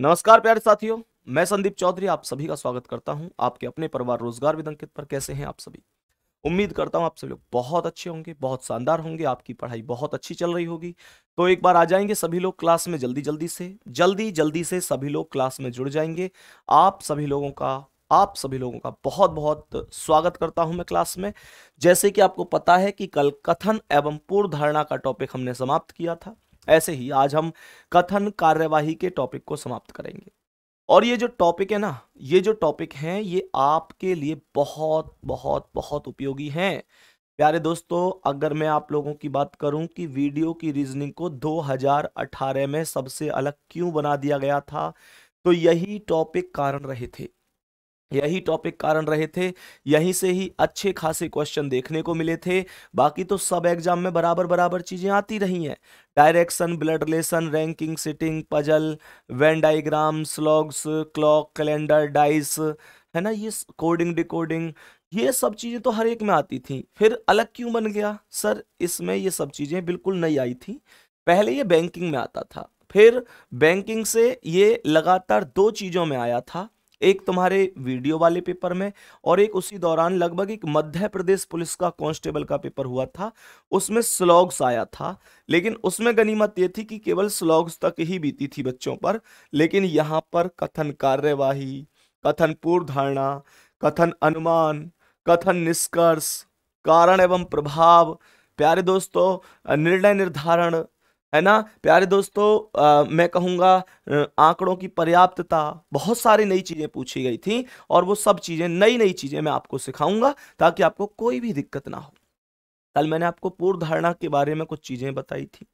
नमस्कार प्यारे साथियों मैं संदीप चौधरी आप सभी का स्वागत करता हूं आपके अपने परिवार रोजगार विदंकित पर कैसे हैं आप सभी उम्मीद करता हूं आप सभी लोग बहुत अच्छे होंगे बहुत शानदार होंगे आपकी पढ़ाई बहुत अच्छी चल रही होगी तो एक बार आ जाएंगे सभी लोग क्लास में जल्दी जल्दी से जल्दी जल्दी से सभी लोग क्लास में जुड़ जाएंगे आप सभी लोगों का आप सभी लोगों का बहुत बहुत स्वागत करता हूं मैं क्लास में जैसे कि आपको पता है कि कल कथन एवं पूर्व धारणा का टॉपिक हमने समाप्त किया था ऐसे ही आज हम कथन कार्यवाही के टॉपिक को समाप्त करेंगे और ये जो टॉपिक है ना ये जो टॉपिक हैं ये आपके लिए बहुत बहुत बहुत उपयोगी हैं प्यारे दोस्तों अगर मैं आप लोगों की बात करूं कि वीडियो की रीजनिंग को 2018 में सबसे अलग क्यों बना दिया गया था तो यही टॉपिक कारण रहे थे यही टॉपिक कारण रहे थे यहीं से ही अच्छे खासे क्वेश्चन देखने को मिले थे बाकी तो सब एग्जाम में बराबर बराबर चीज़ें आती रही हैं direction blood relation ranking sitting puzzle Venn diagram syllogisms clock calendar dice है ना ये कोडिंग डिकोडिंग ये सब चीज़ें तो हर एक में आती थी फिर अलग क्यों बन गया सर इसमें ये सब चीज़ें बिल्कुल नहीं आई थी पहले ये बैंकिंग में आता था फिर बैंकिंग से ये लगातार दो चीज़ों में आया था एक तुम्हारे वीडियो वाले पेपर में और एक उसी दौरान लगभग एक मध्य प्रदेश पुलिस का कांस्टेबल का पेपर हुआ था उसमें स्लॉग्स आया था लेकिन उसमें गनीमत ये थी कि केवल स्लॉग्स तक ही बीती थी बच्चों पर लेकिन यहाँ पर कथन कार्यवाही कथन पूर्व धारणा कथन अनुमान कथन निष्कर्ष कारण एवं प्रभाव प्यारे दोस्तों निर्णय निर्धारण है ना प्यारे दोस्तों आ, मैं कहूँगा आंकड़ों की पर्याप्तता बहुत सारी नई चीज़ें पूछी गई थी और वो सब चीज़ें नई नई चीज़ें मैं आपको सिखाऊंगा ताकि आपको कोई भी दिक्कत ना हो कल मैंने आपको पूर्व धारणा के बारे में कुछ चीज़ें बताई थी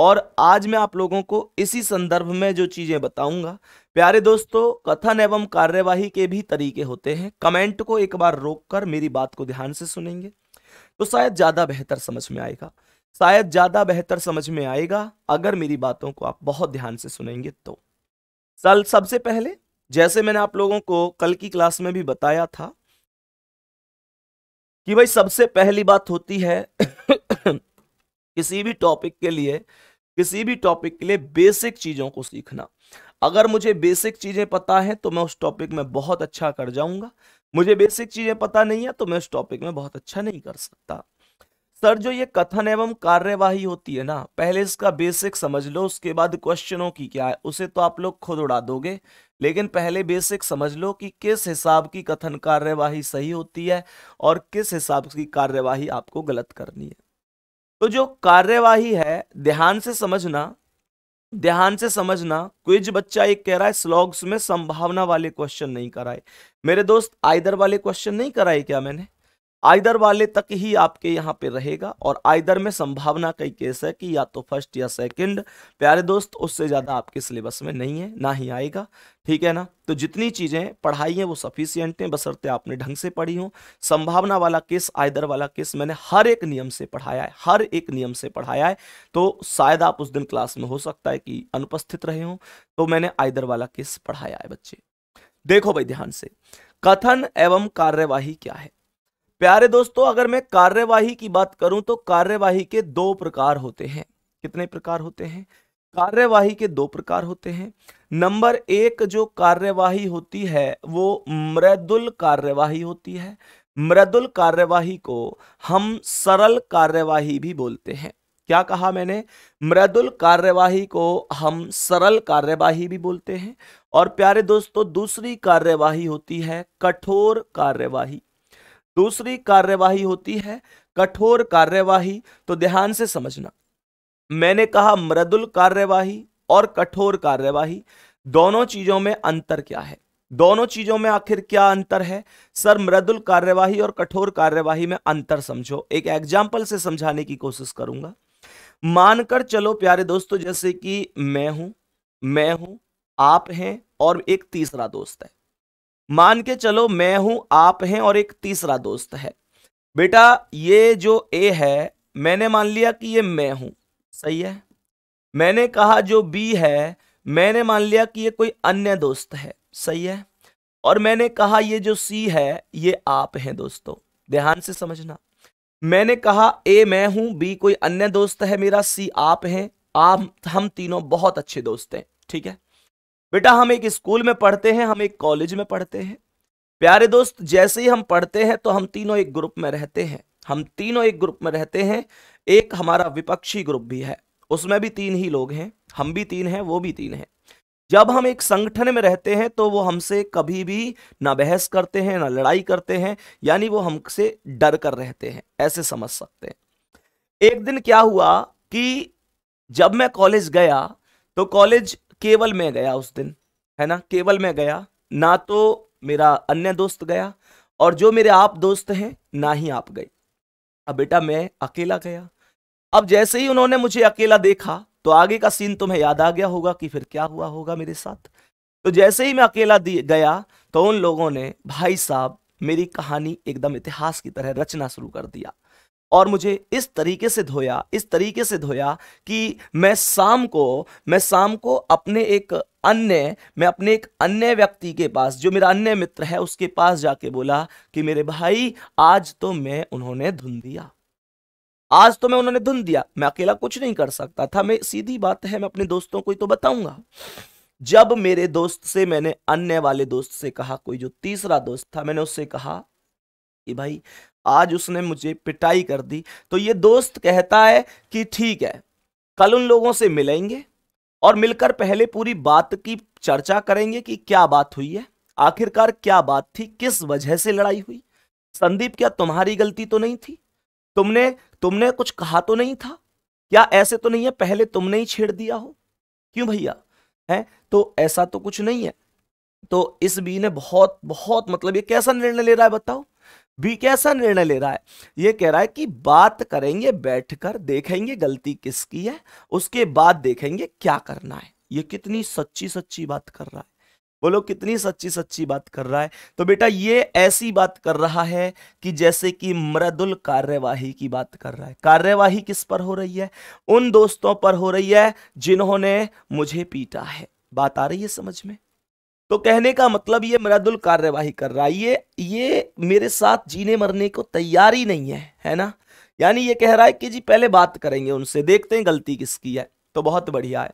और आज मैं आप लोगों को इसी संदर्भ में जो चीज़ें बताऊंगा प्यारे दोस्तों कथन एवं कार्यवाही के भी तरीके होते हैं कमेंट को एक बार रोककर मेरी बात को ध्यान से सुनेंगे तो शायद ज़्यादा बेहतर समझ में आएगा शायद ज़्यादा बेहतर समझ में आएगा अगर मेरी बातों को आप बहुत ध्यान से सुनेंगे तो सल सबसे पहले जैसे मैंने आप लोगों को कल की क्लास में भी बताया था कि भाई सबसे पहली बात होती है किसी भी टॉपिक के लिए किसी भी टॉपिक के लिए बेसिक चीज़ों को सीखना अगर मुझे बेसिक चीज़ें पता हैं तो मैं उस टॉपिक में बहुत अच्छा कर जाऊंगा मुझे बेसिक चीज़ें पता नहीं है तो मैं उस टॉपिक में बहुत अच्छा नहीं कर सकता सर जो ये कथन एवं कार्यवाही होती है ना पहले इसका बेसिक समझ लो उसके बाद क्वेश्चनों की क्या है उसे तो आप लोग खुद उड़ा दोगे लेकिन पहले बेसिक समझ लो कि किस हिसाब की कथन कार्यवाही सही होती है और किस हिसाब की कार्यवाही आपको गलत करनी है तो जो कार्यवाही है ध्यान से समझना ध्यान से समझना क्विज बच्चा एक कह रहा है स्लॉग्स में संभावना वाले क्वेश्चन नहीं कराए मेरे दोस्त आइदर वाले क्वेश्चन नहीं कराए क्या मैंने आइदर वाले तक ही आपके यहाँ पे रहेगा और आइदर में संभावना कई केस है कि या तो फर्स्ट या सेकंड प्यारे दोस्त उससे ज़्यादा आपके सिलेबस में नहीं है ना ही आएगा ठीक है ना तो जितनी चीज़ें पढ़ाई हैं वो सफिशियंट हैं बसरते आपने ढंग से पढ़ी हो संभावना वाला केस आइदर वाला केस मैंने हर एक नियम से पढ़ाया है हर एक नियम से पढ़ाया है तो शायद आप उस दिन क्लास में हो सकता है कि अनुपस्थित रहे हों तो मैंने आइदर वाला केस पढ़ाया है बच्चे देखो भाई ध्यान से कथन एवं कार्यवाही क्या है प्यारे दोस्तों अगर मैं कार्यवाही की बात करूं तो कार्यवाही के दो प्रकार होते हैं कितने प्रकार होते हैं कार्यवाही के दो प्रकार होते हैं नंबर एक जो कार्यवाही होती है वो मृदुल कार्यवाही होती है मृदुल कार्यवाही को हम सरल कार्यवाही भी बोलते हैं क्या कहा मैंने मृदुल कार्यवाही को हम सरल कार्यवाही भी बोलते हैं और प्यारे दोस्तों दूसरी कार्यवाही होती है कठोर कार्यवाही दूसरी कार्यवाही होती है कठोर कार्यवाही तो ध्यान से समझना मैंने कहा मृदुल कार्यवाही और कठोर कार्यवाही दोनों चीजों में अंतर क्या है दोनों चीजों में आखिर क्या अंतर है सर मृदुल कार्यवाही और कठोर कार्यवाही में अंतर समझो एक एग्जाम्पल से समझाने की कोशिश करूंगा मानकर चलो प्यारे दोस्तों जैसे कि मैं हूं मैं हूं आप हैं और एक तीसरा दोस्त है मान के चलो मैं हूं आप हैं और एक तीसरा दोस्त है बेटा ये जो ए है मैंने मान लिया कि ये मैं हूं सही है मैंने कहा जो बी है मैंने मान लिया कि ये कोई अन्य दोस्त है सही है और मैंने कहा ये जो सी है ये आप हैं दोस्तों ध्यान से समझना मैंने कहा ए मैं हूं बी कोई अन्य दोस्त है मेरा सी आप हैं आप हम तीनों बहुत अच्छे दोस्त हैं ठीक है बेटा हम एक स्कूल में पढ़ते हैं हम एक कॉलेज में पढ़ते हैं प्यारे दोस्त जैसे ही हम पढ़ते हैं तो हम तीनों एक ग्रुप में रहते हैं हम तीनों एक ग्रुप में रहते हैं एक हमारा विपक्षी ग्रुप भी है उसमें भी तीन ही लोग हैं हम भी तीन हैं वो भी तीन हैं जब हम एक संगठन में रहते हैं तो वो हमसे कभी भी ना बहस करते हैं ना लड़ाई करते हैं यानी वो हमसे डर कर रहते हैं ऐसे समझ सकते हैं एक दिन क्या हुआ कि जब मैं कॉलेज गया तो कॉलेज केवल मैं गया उस दिन है ना केवल मैं गया ना तो मेरा अन्य दोस्त गया और जो मेरे आप दोस्त हैं ना ही आप गए अब बेटा मैं अकेला गया अब जैसे ही उन्होंने मुझे अकेला देखा तो आगे का सीन तुम्हें याद आ गया होगा कि फिर क्या हुआ होगा मेरे साथ तो जैसे ही मैं अकेला गया तो उन लोगों ने भाई साहब मेरी कहानी एकदम इतिहास की तरह रचना शुरू कर दिया और मुझे इस तरीके से धोया इस तरीके से धोया कि मैं शाम को मैं शाम को अपने एक अन्य मैं अपने एक अन्य व्यक्ति के पास जो मेरा अन्य मित्र है उसके पास जाके बोला कि मेरे भाई आज तो मैं उन्होंने धुन दिया आज तो मैं उन्होंने धुन दिया मैं अकेला कुछ नहीं कर सकता था मैं सीधी बात है मैं अपने दोस्तों को ही तो बताऊंगा जब मेरे दोस्त से मैंने अन्य वाले दोस्त से कहा कोई जो तीसरा दोस्त था मैंने उससे कहा कि भाई आज उसने मुझे पिटाई कर दी तो ये दोस्त कहता है कि ठीक है कल उन लोगों से मिलेंगे और मिलकर पहले पूरी बात की चर्चा करेंगे कि क्या बात हुई है आखिरकार क्या बात थी किस वजह से लड़ाई हुई संदीप क्या तुम्हारी गलती तो नहीं थी तुमने तुमने कुछ कहा तो नहीं था क्या ऐसे तो नहीं है पहले तुमने ही छेड़ दिया हो क्यों भैया है तो ऐसा तो कुछ नहीं है तो इस बी ने बहुत बहुत मतलब ये कैसा निर्णय ले रहा है बताओ भी कैसा निर्णय ले रहा है ये कह रहा है कि बात करेंगे बैठकर देखेंगे गलती किसकी है उसके बाद देखेंगे क्या करना है ये कितनी सच्ची सच्ची बात कर रहा है बोलो कितनी सच्ची सच्ची बात कर रहा है तो बेटा ये ऐसी बात कर रहा है कि जैसे कि मृदुल कार्यवाही की बात कर रहा है कार्यवाही किस पर हो रही है उन दोस्तों पर हो रही है जिन्होंने मुझे पीटा है बात आ रही है समझ में तो कहने का मतलब ये मृदुल कार्यवाही कर रहा है ये ये मेरे साथ जीने मरने को तैयार ही नहीं है है ना यानी ये कह रहा है कि जी पहले बात करेंगे उनसे देखते हैं गलती किसकी है तो बहुत बढ़िया है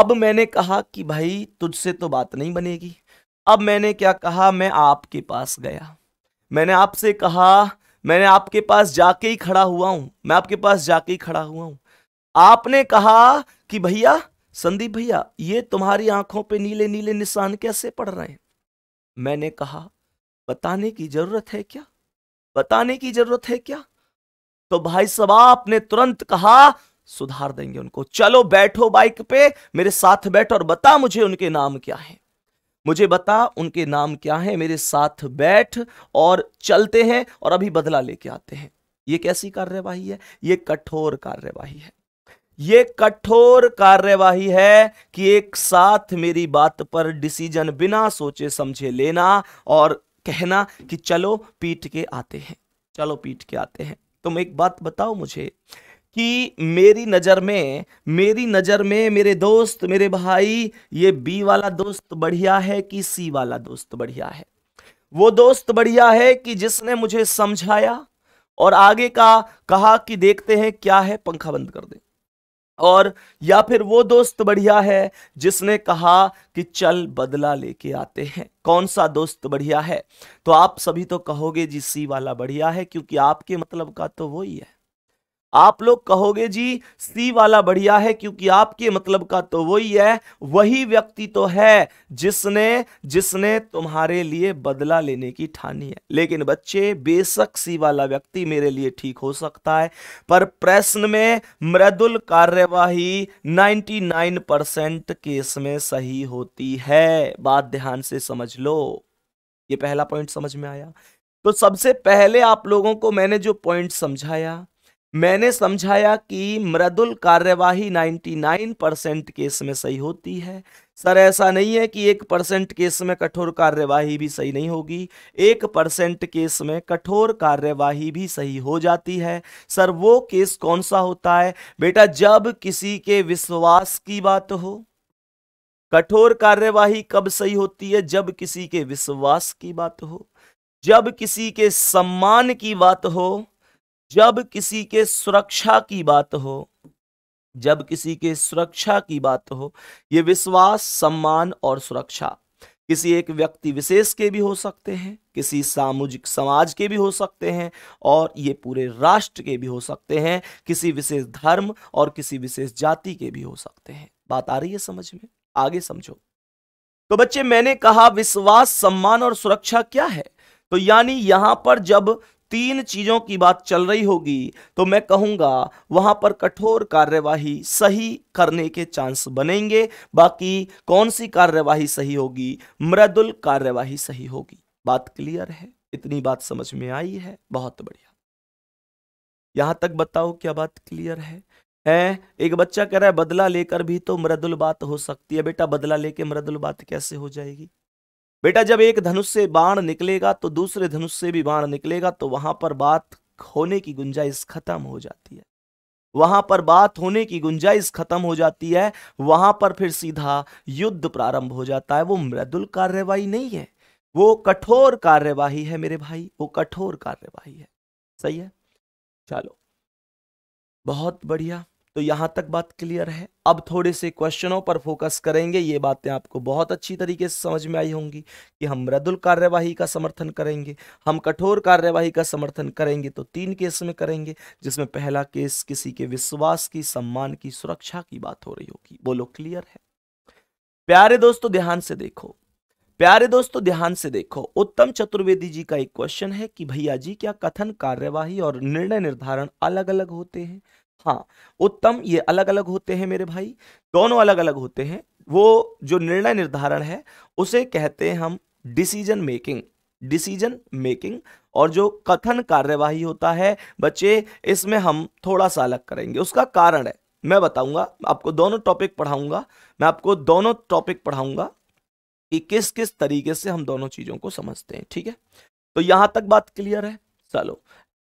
अब मैंने कहा कि भाई तुझसे तो बात नहीं बनेगी अब मैंने क्या कहा मैं आपके पास गया मैंने आपसे कहा मैंने आपके पास जाके ही खड़ा हुआ हूं मैं आपके पास जाके ही खड़ा हुआ हूं आपने कहा कि भैया संदीप भैया ये तुम्हारी आंखों पे नीले नीले निशान कैसे पड़ रहे हैं मैंने कहा बताने की जरूरत है क्या बताने की जरूरत है क्या तो भाई साहब आपने तुरंत कहा सुधार देंगे उनको चलो बैठो बाइक पे मेरे साथ बैठो और बता मुझे उनके नाम क्या है मुझे बता उनके नाम क्या है मेरे साथ बैठ और चलते हैं और अभी बदला लेके आते हैं ये कैसी कार्यवाही है ये कठोर कार्यवाही है ये कठोर कार्यवाही है कि एक साथ मेरी बात पर डिसीजन बिना सोचे समझे लेना और कहना कि चलो पीट के आते हैं चलो पीट के आते हैं तुम एक बात बताओ मुझे कि मेरी नज़र में मेरी नज़र में मेरे दोस्त मेरे भाई ये बी वाला दोस्त बढ़िया है कि सी वाला दोस्त बढ़िया है वो दोस्त बढ़िया है कि जिसने मुझे समझाया और आगे का कहा कि देखते हैं क्या है पंखा बंद कर दे और या फिर वो दोस्त बढ़िया है जिसने कहा कि चल बदला लेके आते हैं कौन सा दोस्त बढ़िया है तो आप सभी तो कहोगे जी सी वाला बढ़िया है क्योंकि आपके मतलब का तो वही है आप लोग कहोगे जी सी वाला बढ़िया है क्योंकि आपके मतलब का तो वही है वही व्यक्ति तो है जिसने जिसने तुम्हारे लिए बदला लेने की ठानी है लेकिन बच्चे बेशक सी वाला व्यक्ति मेरे लिए ठीक हो सकता है पर प्रश्न में मृदुल कार्यवाही 99 परसेंट केस में सही होती है बात ध्यान से समझ लो ये पहला पॉइंट समझ में आया तो सबसे पहले आप लोगों को मैंने जो पॉइंट समझाया मैंने समझाया कि मृदुल कार्यवाही 99 परसेंट केस में सही होती है सर ऐसा नहीं है कि एक परसेंट केस में कठोर कार्यवाही भी सही नहीं होगी एक परसेंट केस में कठोर कार्यवाही भी सही हो जाती है सर वो केस कौन सा होता है बेटा जब किसी के विश्वास की बात हो कठोर कार्यवाही कब सही होती है जब किसी के विश्वास की बात हो जब किसी के सम्मान की बात हो जब किसी के सुरक्षा की बात हो जब किसी के सुरक्षा की बात हो ये विश्वास सम्मान और सुरक्षा किसी एक व्यक्ति विशेष के भी हो सकते हैं किसी सामूहिक समाज के भी हो सकते हैं और ये पूरे राष्ट्र के भी हो सकते हैं किसी विशेष धर्म और किसी विशेष जाति के भी हो सकते हैं बात आ रही है समझ में आगे समझो तो बच्चे मैंने कहा विश्वास सम्मान और सुरक्षा क्या है तो यानी यहां पर जब तीन चीजों की बात चल रही होगी तो मैं कहूंगा वहां पर कठोर कार्यवाही सही करने के चांस बनेंगे बाकी कौन सी कार्यवाही सही होगी मृदुल कार्यवाही सही होगी बात क्लियर है इतनी बात समझ में आई है बहुत बढ़िया यहां तक बताओ क्या बात क्लियर है है एक बच्चा कह रहा है बदला लेकर भी तो मृदुल बात हो सकती है बेटा बदला लेके मृदुल बात कैसे हो जाएगी बेटा जब एक धनुष से बाण निकलेगा तो दूसरे धनुष से भी बाण निकलेगा तो वहां पर बात होने की गुंजाइश खत्म हो जाती है वहां पर बात होने की गुंजाइश खत्म हो जाती है वहां पर फिर सीधा युद्ध प्रारंभ हो जाता है वो मृदुल कार्यवाही नहीं है वो कठोर कार्यवाही है मेरे भाई वो कठोर कार्यवाही है सही है चलो बहुत बढ़िया तो यहां तक बात क्लियर है अब थोड़े से क्वेश्चनों पर फोकस करेंगे ये बातें आपको बहुत अच्छी तरीके से समझ में आई होंगी कि हम मृदुल कार्यवाही का समर्थन करेंगे हम कठोर कार्यवाही का समर्थन करेंगे तो तीन केस में करेंगे जिसमें पहला केस किसी के विश्वास की सम्मान की सुरक्षा की बात हो रही होगी बोलो क्लियर है प्यारे दोस्तों ध्यान से देखो प्यारे दोस्तों ध्यान से देखो उत्तम चतुर्वेदी जी का एक क्वेश्चन है कि भैया जी क्या कथन कार्यवाही और निर्णय निर्धारण अलग अलग होते हैं हाँ उत्तम ये अलग अलग होते हैं मेरे भाई दोनों अलग अलग होते हैं वो जो निर्णय निर्धारण है उसे कहते हैं हम डिसीजन मेकिंग डिसीजन मेकिंग और जो कथन कार्यवाही होता है बच्चे इसमें हम थोड़ा सा अलग करेंगे उसका कारण है मैं बताऊंगा आपको दोनों टॉपिक पढ़ाऊंगा मैं आपको दोनों टॉपिक पढ़ाऊंगा कि किस किस तरीके से हम दोनों चीज़ों को समझते हैं ठीक है तो यहां तक बात क्लियर है चलो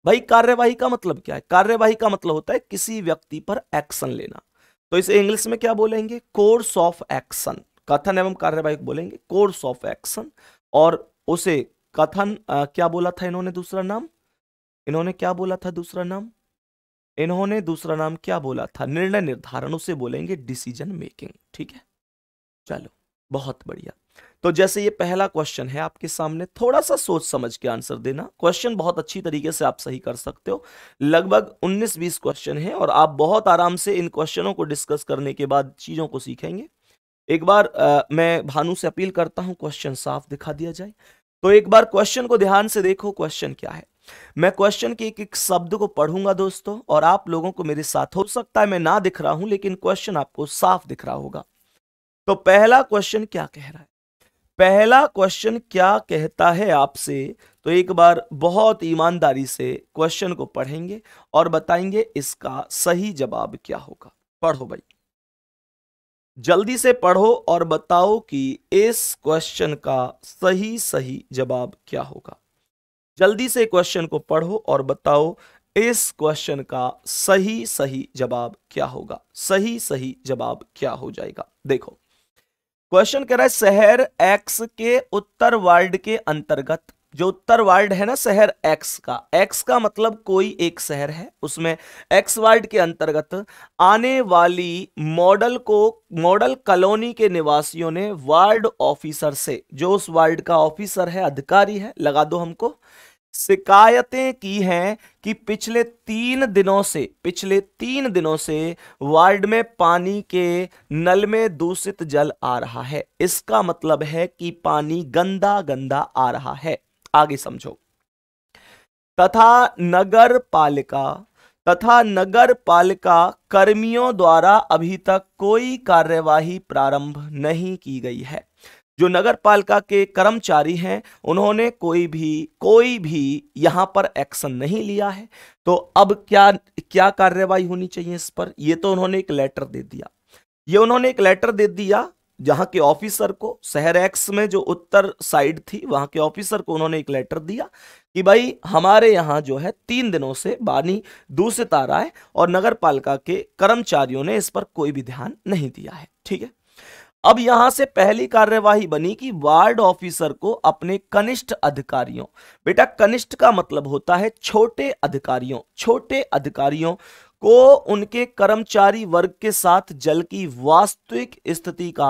भाई कार्यवाही का मतलब क्या है कार्यवाही का मतलब होता है किसी व्यक्ति पर एक्शन लेना तो इसे इंग्लिश में क्या बोलेंगे कोर्स ऑफ एक्शन कथन एवं कार्यवाही बोलेंगे कोर्स ऑफ एक्शन और उसे कथन आ, क्या बोला था इन्होंने दूसरा नाम इन्होंने क्या बोला था दूसरा नाम इन्होंने दूसरा नाम क्या बोला था निर्णय निर्धारण उसे बोलेंगे डिसीजन मेकिंग ठीक है चलो बहुत बढ़िया तो जैसे ये पहला क्वेश्चन है आपके सामने थोड़ा सा सोच समझ के आंसर देना क्वेश्चन बहुत अच्छी तरीके से आप सही कर सकते हो लगभग 19-20 क्वेश्चन है और आप बहुत आराम से इन क्वेश्चनों को डिस्कस करने के बाद चीज़ों को सीखेंगे एक बार आ, मैं भानु से अपील करता हूं क्वेश्चन साफ दिखा दिया जाए तो एक बार क्वेश्चन को ध्यान से देखो क्वेश्चन क्या है मैं क्वेश्चन के एक एक शब्द को पढ़ूंगा दोस्तों और आप लोगों को मेरे साथ हो सकता है मैं ना दिख रहा हूं लेकिन क्वेश्चन आपको साफ दिख रहा होगा तो पहला क्वेश्चन क्या कह रहा है पहला क्वेश्चन क्या कहता है आपसे तो एक बार बहुत ईमानदारी से क्वेश्चन को पढ़ेंगे और बताएंगे इसका सही जवाब क्या होगा पढ़ो भाई जल्दी से पढ़ो और बताओ कि इस क्वेश्चन का सही सही जवाब क्या होगा जल्दी से क्वेश्चन को पढ़ो और बताओ इस क्वेश्चन का सही सही जवाब क्या होगा सही सही जवाब क्या हो जाएगा देखो क्वेश्चन कह रहा है शहर एक्स के उत्तर वार्ड के अंतर्गत जो उत्तर वार्ड है ना शहर एक्स का एक्स का मतलब कोई एक शहर है उसमें एक्स वार्ड के अंतर्गत आने वाली मॉडल को मॉडल कॉलोनी के निवासियों ने वार्ड ऑफिसर से जो उस वार्ड का ऑफिसर है अधिकारी है लगा दो हमको शिकायतें की हैं कि पिछले तीन दिनों से पिछले तीन दिनों से वार्ड में पानी के नल में दूषित जल आ रहा है इसका मतलब है कि पानी गंदा गंदा आ रहा है आगे समझो तथा नगर पालिका तथा नगर पालिका कर्मियों द्वारा अभी तक कोई कार्यवाही प्रारंभ नहीं की गई है जो नगर पालिका के कर्मचारी हैं उन्होंने कोई भी कोई भी यहां पर एक्शन नहीं लिया है तो अब क्या क्या कार्यवाही होनी चाहिए इस पर यह तो उन्होंने एक लेटर दे दिया ये उन्होंने एक लेटर दे दिया जहां के ऑफिसर को शहर एक्स में जो उत्तर साइड थी वहां के ऑफिसर को उन्होंने एक लेटर दिया कि भाई हमारे यहाँ जो है तीन दिनों से बानी दूषित आ रहा है और नगर पालिका के कर्मचारियों ने इस पर कोई भी ध्यान नहीं दिया है ठीक है अब यहां से पहली कार्यवाही बनी कि वार्ड ऑफिसर को अपने कनिष्ठ अधिकारियों बेटा कनिष्ठ का मतलब होता है छोटे अधिकारियों छोटे अधिकारियों को उनके कर्मचारी वर्ग के साथ जल की वास्तविक स्थिति का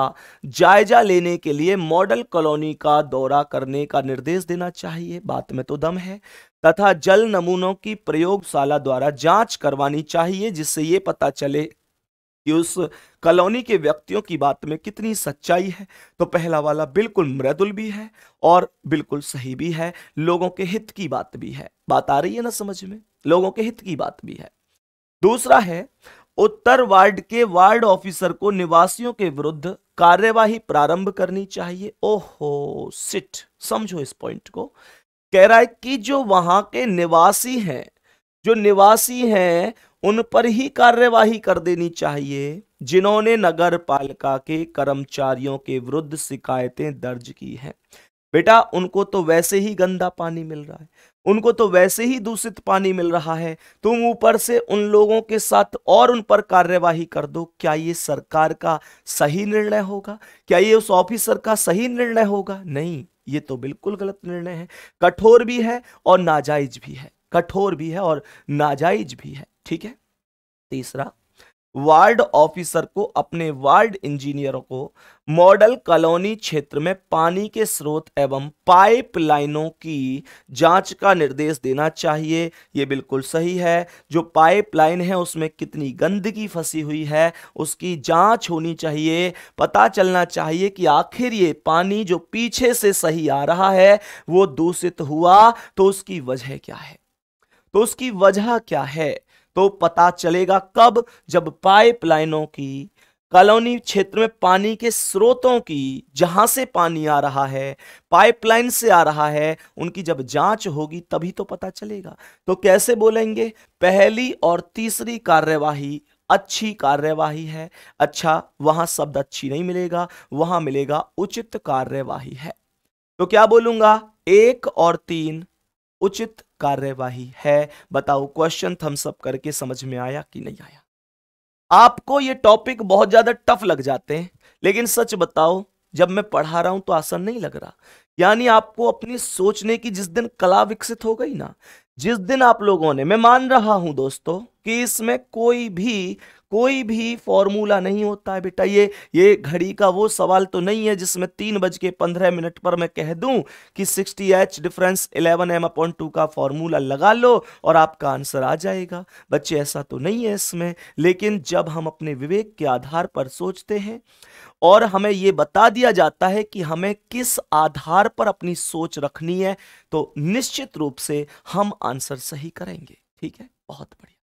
जायजा लेने के लिए मॉडल कॉलोनी का दौरा करने का निर्देश देना चाहिए बात में तो दम है तथा जल नमूनों की प्रयोगशाला द्वारा जांच करवानी चाहिए जिससे ये पता चले कि उस कॉलोनी के व्यक्तियों की बात में कितनी सच्चाई है तो पहला वाला बिल्कुल मृदुल भी है और बिल्कुल सही भी है लोगों के हित की बात भी है बात आ रही है ना समझ में लोगों के हित की बात भी है दूसरा है उत्तर वार्ड के वार्ड ऑफिसर को निवासियों के विरुद्ध कार्यवाही प्रारंभ करनी चाहिए ओहो सिट समझो इस पॉइंट को कह रहा है कि जो वहां के निवासी हैं जो निवासी हैं उन पर ही कार्यवाही कर देनी चाहिए जिन्होंने नगर पालिका के कर्मचारियों के विरुद्ध शिकायतें दर्ज की हैं बेटा उनको तो वैसे ही गंदा पानी मिल रहा है उनको तो वैसे ही दूषित पानी मिल रहा है तुम ऊपर से उन लोगों के साथ और उन पर कार्यवाही कर दो क्या ये सरकार का सही निर्णय होगा क्या ये उस ऑफिसर का सही निर्णय होगा नहीं ये तो बिल्कुल गलत निर्णय है कठोर भी है और नाजायज भी है कठोर भी है और नाजायज भी है ठीक है तीसरा वार्ड ऑफिसर को अपने वार्ड इंजीनियरों को मॉडल कॉलोनी क्षेत्र में पानी के स्रोत एवं पाइपलाइनों की जांच का निर्देश देना चाहिए ये बिल्कुल सही है जो पाइपलाइन है उसमें कितनी गंदगी फंसी हुई है उसकी जांच होनी चाहिए पता चलना चाहिए कि आखिर ये पानी जो पीछे से सही आ रहा है वो दूषित हुआ तो उसकी वजह क्या है तो उसकी वजह क्या है तो पता चलेगा कब जब पाइपलाइनों की कॉलोनी क्षेत्र में पानी के स्रोतों की जहां से पानी आ रहा है पाइपलाइन से आ रहा है उनकी जब जांच होगी तभी तो पता चलेगा तो कैसे बोलेंगे पहली और तीसरी कार्यवाही अच्छी कार्यवाही है अच्छा वहां शब्द अच्छी नहीं मिलेगा वहां मिलेगा उचित कार्यवाही है तो क्या बोलूंगा एक और तीन उचित कार्यवाही है बताओ क्वेश्चन थम्सअप करके समझ में आया कि नहीं आया आपको ये टॉपिक बहुत ज्यादा टफ लग जाते हैं लेकिन सच बताओ जब मैं पढ़ा रहा हूं तो आसान नहीं लग रहा यानी आपको अपनी सोचने की जिस दिन कला विकसित हो गई ना जिस दिन आप लोगों ने मैं मान रहा हूं दोस्तों कि इसमें कोई भी कोई भी फॉर्मूला नहीं होता है बेटा ये ये घड़ी का वो सवाल तो नहीं है जिसमें तीन बज के पंद्रह मिनट पर मैं कह दूं कि sixty H difference eleven M upon two का फॉर्मूला लगा लो और आपका आंसर आ जाएगा बच्चे ऐसा तो नहीं है इसमें लेकिन जब हम अपने विवेक के आधार पर सोचते हैं और हमें ये बता दिया जाता है कि हमें किस आधार पर अपनी सोच रखनी है तो निश्चित रूप से हम आंसर सही करेंगे ठीक है बहुत बढ़िया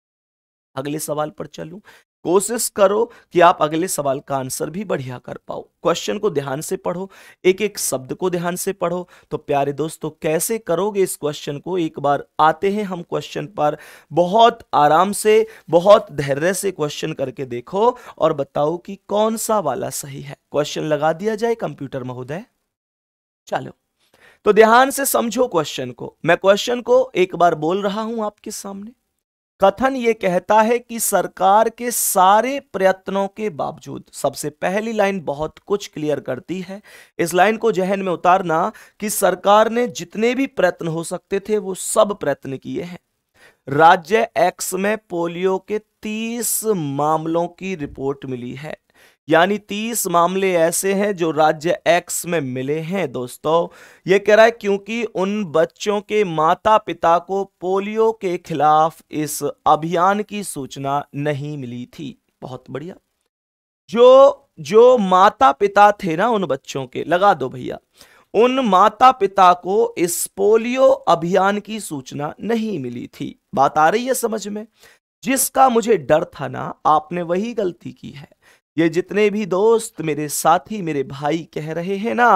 अगले सवाल पर चलूं कोशिश करो कि आप अगले सवाल का आंसर भी बढ़िया कर पाओ क्वेश्चन को ध्यान से पढ़ो एक एक शब्द को ध्यान से पढ़ो तो प्यारे दोस्तों कैसे करोगे इस क्वेश्चन को एक बार आते हैं हम क्वेश्चन पर बहुत आराम से बहुत धैर्य से क्वेश्चन करके देखो और बताओ कि कौन सा वाला सही है क्वेश्चन लगा दिया जाए कंप्यूटर महोदय चलो तो ध्यान से समझो क्वेश्चन को मैं क्वेश्चन को एक बार बोल रहा हूं आपके सामने कथन ये कहता है कि सरकार के सारे प्रयत्नों के बावजूद सबसे पहली लाइन बहुत कुछ क्लियर करती है इस लाइन को जहन में उतारना कि सरकार ने जितने भी प्रयत्न हो सकते थे वो सब प्रयत्न किए हैं राज्य एक्स में पोलियो के 30 मामलों की रिपोर्ट मिली है यानी तीस मामले ऐसे हैं जो राज्य एक्स में मिले हैं दोस्तों ये कह रहा है क्योंकि उन बच्चों के माता पिता को पोलियो के खिलाफ इस अभियान की सूचना नहीं मिली थी बहुत बढ़िया जो जो माता पिता थे ना उन बच्चों के लगा दो भैया उन माता पिता को इस पोलियो अभियान की सूचना नहीं मिली थी बात आ रही है समझ में जिसका मुझे डर था ना आपने वही गलती की है ये जितने भी दोस्त मेरे साथी मेरे भाई कह रहे हैं ना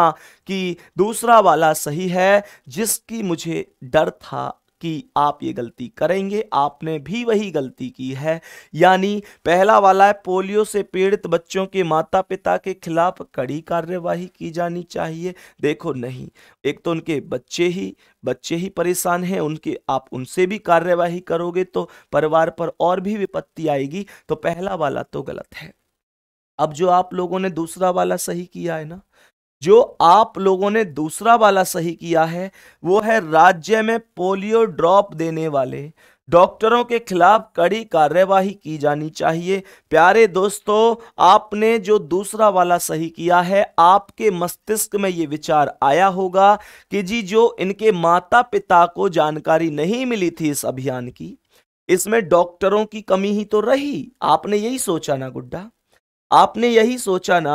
कि दूसरा वाला सही है जिसकी मुझे डर था कि आप ये गलती करेंगे आपने भी वही गलती की है यानी पहला वाला है पोलियो से पीड़ित बच्चों के माता पिता के खिलाफ कड़ी कार्यवाही की जानी चाहिए देखो नहीं एक तो उनके बच्चे ही बच्चे ही परेशान हैं उनके आप उनसे भी कार्यवाही करोगे तो परिवार पर और भी विपत्ति आएगी तो पहला वाला तो गलत है अब जो आप लोगों ने दूसरा वाला सही किया है ना जो आप लोगों ने दूसरा वाला सही किया है वो है राज्य में पोलियो ड्रॉप देने वाले डॉक्टरों के खिलाफ कड़ी कार्यवाही की जानी चाहिए प्यारे दोस्तों आपने जो दूसरा वाला सही किया है आपके मस्तिष्क में ये विचार आया होगा कि जी जो इनके माता पिता को जानकारी नहीं मिली थी इस अभियान की इसमें डॉक्टरों की कमी ही तो रही आपने यही सोचा ना गुड्डा आपने यही सोचा ना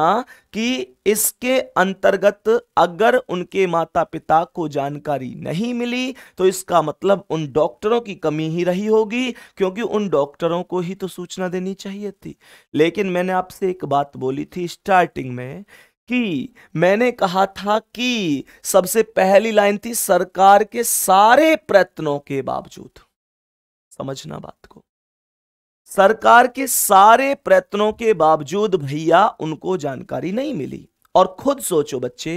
कि इसके अंतर्गत अगर उनके माता पिता को जानकारी नहीं मिली तो इसका मतलब उन डॉक्टरों की कमी ही रही होगी क्योंकि उन डॉक्टरों को ही तो सूचना देनी चाहिए थी लेकिन मैंने आपसे एक बात बोली थी स्टार्टिंग में कि मैंने कहा था कि सबसे पहली लाइन थी सरकार के सारे प्रयत्नों के बावजूद समझना बात को सरकार के सारे प्रयत्नों के बावजूद भैया उनको जानकारी नहीं मिली और खुद सोचो बच्चे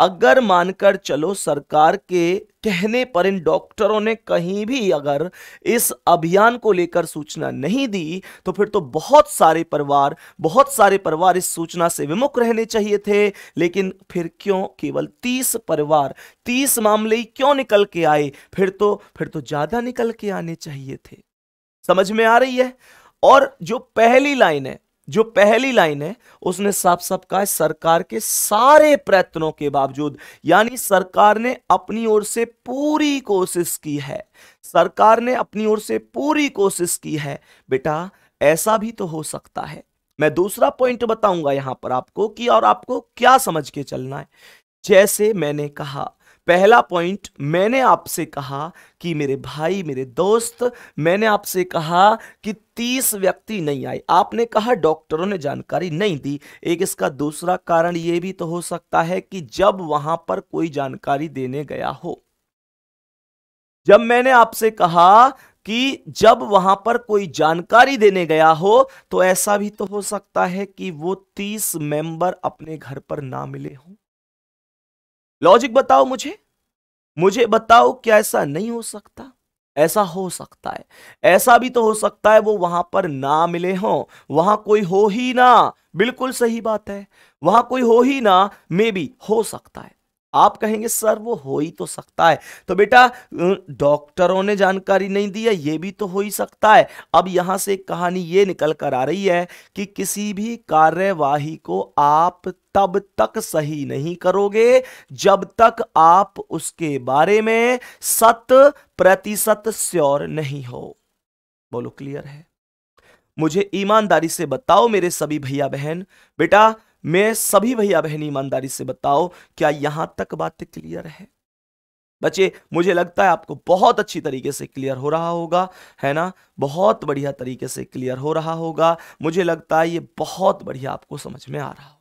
अगर मानकर चलो सरकार के कहने पर इन डॉक्टरों ने कहीं भी अगर इस अभियान को लेकर सूचना नहीं दी तो फिर तो बहुत सारे परिवार बहुत सारे परिवार इस सूचना से विमुख रहने चाहिए थे लेकिन फिर क्यों केवल तीस परिवार तीस मामले क्यों निकल के आए फिर तो फिर तो ज्यादा निकल के आने चाहिए थे समझ में आ रही है और जो पहली लाइन है जो पहली लाइन है उसने साफ साफ कहा सरकार के सारे प्रयत्नों के बावजूद यानी सरकार ने अपनी ओर से पूरी कोशिश की है सरकार ने अपनी ओर से पूरी कोशिश की है बेटा ऐसा भी तो हो सकता है मैं दूसरा पॉइंट बताऊंगा यहां पर आपको कि और आपको क्या समझ के चलना है जैसे मैंने कहा पहला पॉइंट मैंने आपसे कहा कि मेरे भाई मेरे दोस्त मैंने आपसे कहा कि तीस व्यक्ति नहीं आए आपने कहा डॉक्टरों ने जानकारी नहीं दी एक इसका दूसरा कारण ये भी तो हो सकता है कि जब वहां पर कोई जानकारी देने गया हो जब मैंने आपसे कहा कि जब वहां पर कोई जानकारी देने गया हो तो ऐसा भी तो हो सकता है कि वो तीस मेंबर अपने घर पर ना मिले हों लॉजिक बताओ मुझे मुझे बताओ क्या ऐसा नहीं हो सकता ऐसा हो सकता है ऐसा भी तो हो सकता है वो वहां पर ना मिले हो वहां कोई हो ही ना बिल्कुल सही बात है वहां कोई हो ही ना मे बी हो सकता है आप कहेंगे सर वो हो ही तो सकता है तो बेटा डॉक्टरों ने जानकारी नहीं दी है ये भी तो हो ही सकता है अब यहां से कहानी ये निकल कर आ रही है कि किसी भी कार्यवाही को आप तब तक सही नहीं करोगे जब तक आप उसके बारे में सत प्रतिशत श्योर नहीं हो बोलो क्लियर है मुझे ईमानदारी से बताओ मेरे सभी भैया बहन बेटा मैं सभी भैया बहनी ईमानदारी से बताओ क्या यहां तक बातें क्लियर है बच्चे मुझे लगता है आपको बहुत अच्छी तरीके से क्लियर हो रहा होगा है ना बहुत बढ़िया तरीके से क्लियर हो रहा होगा मुझे लगता है ये बहुत बढ़िया आपको समझ में आ रहा हो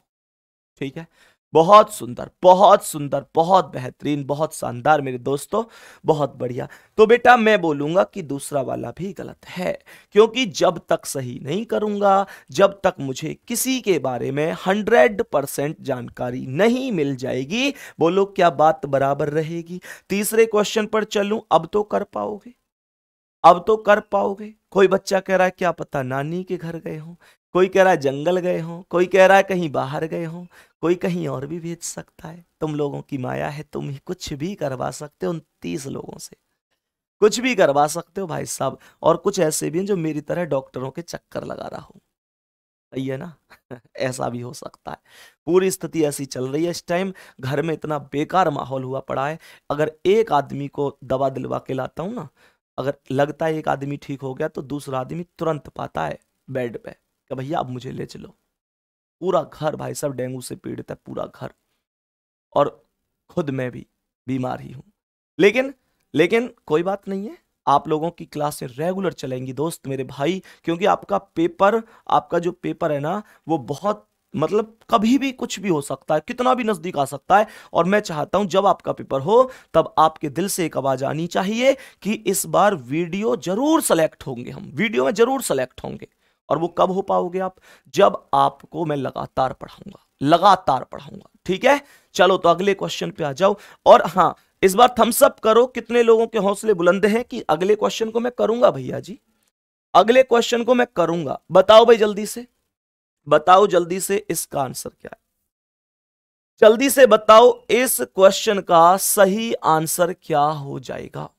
ठीक है बहुत सुंदर बहुत सुंदर बहुत बेहतरीन बहुत शानदार मेरे दोस्तों बहुत बढ़िया तो बेटा मैं बोलूंगा कि दूसरा वाला भी गलत है क्योंकि जब तक सही नहीं करूंगा जब तक मुझे किसी के बारे में हंड्रेड परसेंट जानकारी नहीं मिल जाएगी बोलो क्या बात बराबर रहेगी तीसरे क्वेश्चन पर चलूँ अब तो कर पाओगे अब तो कर पाओगे कोई बच्चा कह रहा है क्या पता नानी के घर गए हो कोई कह रहा है जंगल गए हों कोई कह रहा है कहीं बाहर गए हों कोई कहीं और भी भेज सकता है तुम लोगों की माया है तुम ही कुछ भी करवा सकते हो उन तीस लोगों से कुछ भी करवा सकते हो भाई साहब और कुछ ऐसे भी हैं जो मेरी तरह डॉक्टरों के चक्कर लगा रहा हो सही है ना ऐसा भी हो सकता है पूरी स्थिति ऐसी चल रही है इस टाइम घर में इतना बेकार माहौल हुआ पड़ा है अगर एक आदमी को दवा दिलवा के लाता हूँ ना अगर लगता है एक आदमी ठीक हो गया तो दूसरा आदमी तुरंत पाता है बेड पे कि भैया आप मुझे ले चलो पूरा घर भाई सब डेंगू से पीड़ित है पूरा घर और खुद मैं भी बीमार ही हूँ लेकिन लेकिन कोई बात नहीं है आप लोगों की क्लासें रेगुलर चलेंगी दोस्त मेरे भाई क्योंकि आपका पेपर आपका जो पेपर है ना वो बहुत मतलब कभी भी कुछ भी हो सकता है कितना भी नज़दीक आ सकता है और मैं चाहता हूं जब आपका पेपर हो तब आपके दिल से एक आवाज़ आनी चाहिए कि इस बार वीडियो जरूर सेलेक्ट होंगे हम वीडियो में जरूर सेलेक्ट होंगे और वो कब हो पाओगे आप जब आपको मैं लगातार पढ़ाऊंगा लगातार पढ़ाऊंगा ठीक है चलो तो अगले क्वेश्चन पे आ जाओ और हाँ इस बार थम्सअप करो कितने लोगों के हौसले बुलंद हैं कि अगले क्वेश्चन को मैं करूंगा भैया जी अगले क्वेश्चन को मैं करूंगा बताओ भाई जल्दी से बताओ जल्दी से इसका आंसर क्या है जल्दी से बताओ इस क्वेश्चन का सही आंसर क्या हो जाएगा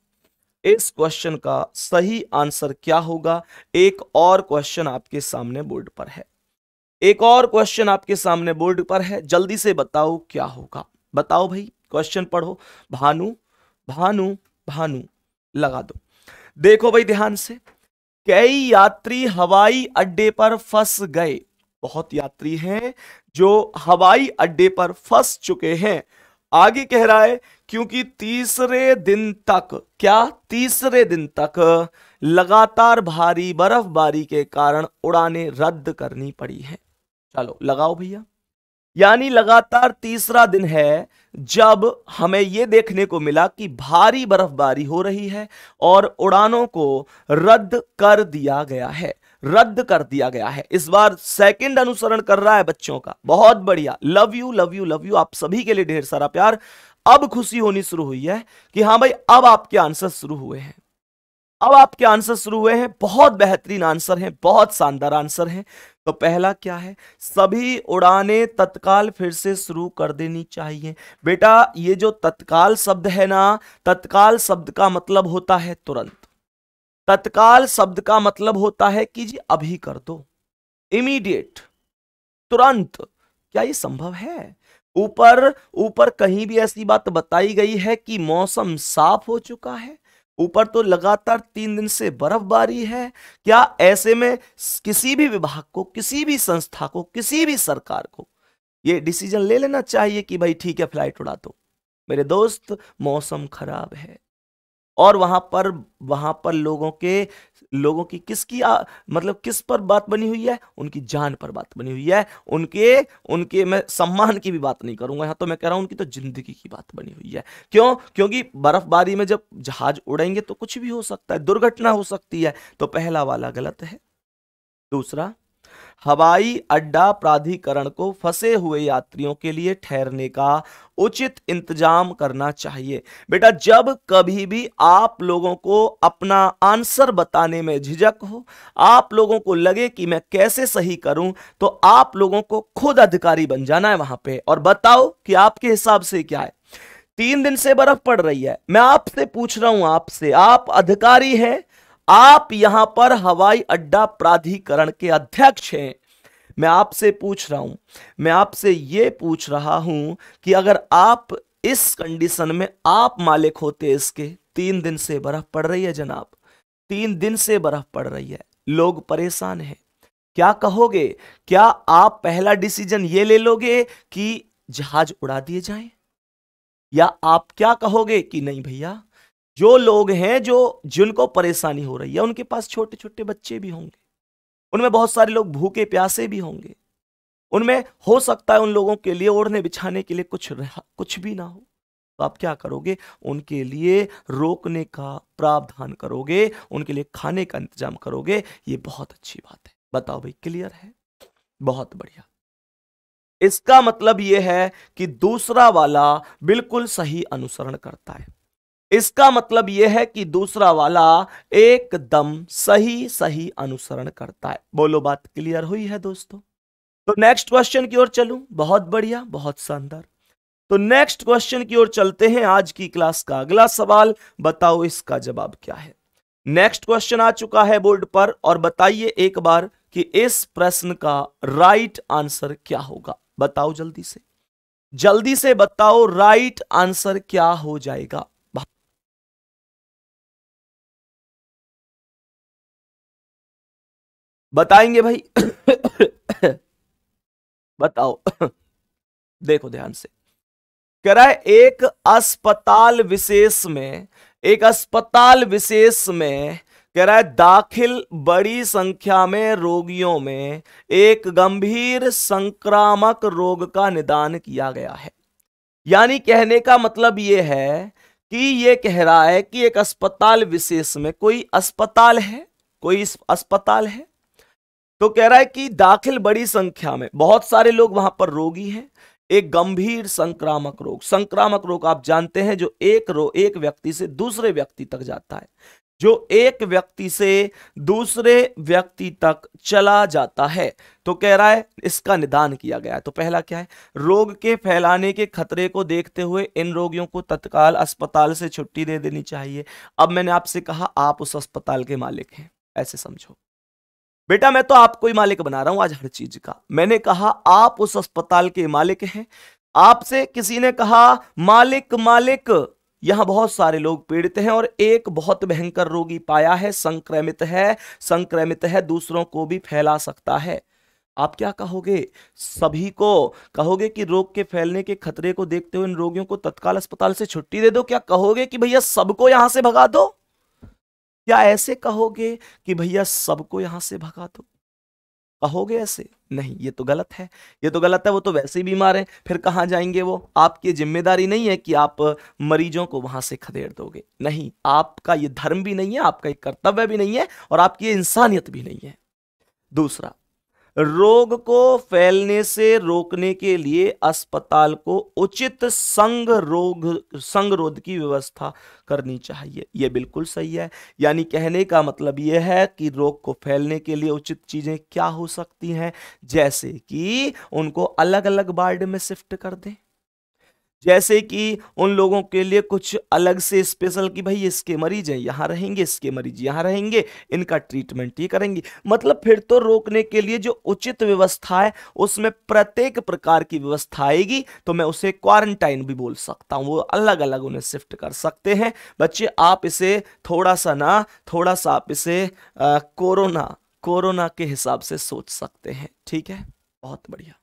इस क्वेश्चन का सही आंसर क्या होगा एक और क्वेश्चन आपके सामने बोर्ड पर है एक और क्वेश्चन आपके सामने बोर्ड पर है जल्दी से बताओ क्या होगा बताओ भाई क्वेश्चन पढ़ो भानु भानु भानु लगा दो देखो भाई ध्यान से कई यात्री हवाई अड्डे पर फंस गए बहुत यात्री हैं जो हवाई अड्डे पर फंस चुके हैं आगे कह रहा है क्योंकि तीसरे दिन तक क्या तीसरे दिन तक लगातार भारी बर्फबारी के कारण उड़ाने रद्द करनी पड़ी है चलो लगाओ भैया यानी लगातार तीसरा दिन है जब हमें यह देखने को मिला कि भारी बर्फबारी हो रही है और उड़ानों को रद्द कर दिया गया है रद्द कर दिया गया है इस बार सेकंड अनुसरण कर रहा है बच्चों का बहुत बढ़िया love you love you love you आप सभी के लिए ढेर सारा प्यार अब खुशी होनी शुरू हुई है कि हाँ भाई अब आपके आंसर शुरू हुए हैं अब आपके आंसर शुरू हुए हैं बहुत बेहतरीन आंसर हैं बहुत शानदार आंसर हैं तो पहला क्या है सभी उड़ाने तत्काल फिर से शुरू कर देनी चाहिए बेटा ये जो तत्काल शब्द है ना तत्काल शब्द का मतलब होता है तुरंत तत्काल शब्द का मतलब होता है कि जी अभी कर दो इमीडिएट तुरंत क्या ये संभव है ऊपर ऊपर कहीं भी ऐसी बात बताई गई है कि मौसम साफ हो चुका है ऊपर तो लगातार तीन दिन से बर्फबारी है क्या ऐसे में किसी भी विभाग को किसी भी संस्था को किसी भी सरकार को ये डिसीजन ले लेना चाहिए कि भाई ठीक है फ्लाइट उड़ा दो मेरे दोस्त मौसम खराब है और वहाँ पर वहाँ पर लोगों के लोगों की किसकी मतलब किस पर बात बनी हुई है उनकी जान पर बात बनी हुई है उनके उनके मैं सम्मान की भी बात नहीं करूंगा यहाँ तो मैं कह रहा हूँ उनकी तो जिंदगी की बात बनी हुई है क्यों क्योंकि बर्फबारी में जब जहाज उड़ेंगे तो कुछ भी हो सकता है दुर्घटना हो सकती है तो पहला वाला गलत है दूसरा हवाई अड्डा प्राधिकरण को फंसे हुए यात्रियों के लिए ठहरने का उचित इंतजाम करना चाहिए बेटा जब कभी भी आप लोगों को अपना आंसर बताने में झिझक हो आप लोगों को लगे कि मैं कैसे सही करूं तो आप लोगों को खुद अधिकारी बन जाना है वहां पे और बताओ कि आपके हिसाब से क्या है तीन दिन से बर्फ पड़ रही है मैं आपसे पूछ रहा हूं आपसे आप अधिकारी हैं आप यहां पर हवाई अड्डा प्राधिकरण के अध्यक्ष हैं मैं आपसे पूछ रहा हूं मैं आपसे ये पूछ रहा हूं कि अगर आप इस कंडीशन में आप मालिक होते इसके तीन दिन से बर्फ पड़ रही है जनाब तीन दिन से बर्फ पड़ रही है लोग परेशान हैं क्या कहोगे क्या आप पहला डिसीजन ये ले लोगे कि जहाज उड़ा दिए जाए या आप क्या कहोगे कि नहीं भैया जो लोग हैं जो जिनको परेशानी हो रही है उनके पास छोटे छोटे बच्चे भी होंगे उनमें बहुत सारे लोग भूखे प्यासे भी होंगे उनमें हो सकता है उन लोगों के लिए ओढ़ने बिछाने के लिए कुछ रहा कुछ भी ना हो तो आप क्या करोगे उनके लिए रोकने का प्रावधान करोगे उनके लिए खाने का इंतजाम करोगे ये बहुत अच्छी बात है बताओ भाई क्लियर है बहुत बढ़िया इसका मतलब यह है कि दूसरा वाला बिल्कुल सही अनुसरण करता है इसका मतलब यह है कि दूसरा वाला एकदम सही सही अनुसरण करता है बोलो बात क्लियर हुई है दोस्तों तो नेक्स्ट क्वेश्चन की ओर चलूं बहुत बढ़िया बहुत शानदार तो नेक्स्ट क्वेश्चन की ओर चलते हैं आज की क्लास का अगला सवाल बताओ इसका जवाब क्या है नेक्स्ट क्वेश्चन आ चुका है बोर्ड पर और बताइए एक बार कि इस प्रश्न का राइट आंसर क्या होगा बताओ जल्दी से जल्दी से बताओ राइट आंसर क्या हो जाएगा बताएंगे भाई बताओ देखो ध्यान से कह रहा है एक अस्पताल विशेष में एक अस्पताल विशेष में कह रहा है दाखिल बड़ी संख्या में रोगियों में एक गंभीर संक्रामक रोग का निदान किया गया है यानी कहने का मतलब यह है कि ये कह रहा है कि एक अस्पताल विशेष में कोई अस्पताल है कोई अस्पताल है तो कह रहा है कि दाखिल बड़ी संख्या में बहुत सारे लोग वहां पर रोगी हैं एक गंभीर संक्रामक रोग संक्रामक रोग आप जानते हैं जो एक रो एक व्यक्ति से दूसरे व्यक्ति तक जाता है जो एक व्यक्ति से दूसरे व्यक्ति तक चला जाता है तो कह रहा है इसका निदान किया गया है तो पहला क्या है रोग के फैलाने के खतरे को देखते हुए इन रोगियों को तत्काल अस्पताल से छुट्टी दे देनी चाहिए अब मैंने आपसे कहा आप उस अस्पताल के मालिक हैं ऐसे समझो बेटा मैं तो आपको ही मालिक बना रहा हूं आज हर चीज का मैंने कहा आप उस अस्पताल के मालिक हैं आपसे किसी ने कहा मालिक मालिक यहां बहुत सारे लोग पीड़ित हैं और एक बहुत भयंकर रोगी पाया है संक्रमित है संक्रमित है दूसरों को भी फैला सकता है आप क्या कहोगे सभी को कहोगे कि रोग के फैलने के खतरे को देखते हुए इन रोगियों को तत्काल अस्पताल से छुट्टी दे दो क्या कहोगे कि भैया सबको यहां से भगा दो क्या ऐसे कहोगे कि भैया सबको यहां से भगा दो कहोगे ऐसे नहीं ये तो गलत है ये तो गलत है वो तो वैसे ही बीमार है फिर कहाँ जाएंगे वो आपकी जिम्मेदारी नहीं है कि आप मरीजों को वहां से खदेड़ दोगे नहीं आपका ये धर्म भी नहीं है आपका ये कर्तव्य भी नहीं है और आपकी ये इंसानियत भी नहीं है दूसरा रोग को फैलने से रोकने के लिए अस्पताल को उचित संग रोग संगरोध की व्यवस्था करनी चाहिए ये बिल्कुल सही है यानी कहने का मतलब यह है कि रोग को फैलने के लिए उचित चीजें क्या हो सकती हैं जैसे कि उनको अलग अलग वार्ड में शिफ्ट कर दें जैसे कि उन लोगों के लिए कुछ अलग से स्पेशल कि भाई इसके मरीज हैं यहाँ रहेंगे इसके मरीज यहाँ रहेंगे इनका ट्रीटमेंट ये करेंगे मतलब फिर तो रोकने के लिए जो उचित व्यवस्था है उसमें प्रत्येक प्रकार की व्यवस्था आएगी तो मैं उसे क्वारंटाइन भी बोल सकता हूँ वो अलग अलग उन्हें शिफ्ट कर सकते हैं बच्चे आप इसे थोड़ा सा ना थोड़ा सा आप इसे आ, कोरोना कोरोना के हिसाब से सोच सकते हैं ठीक है बहुत बढ़िया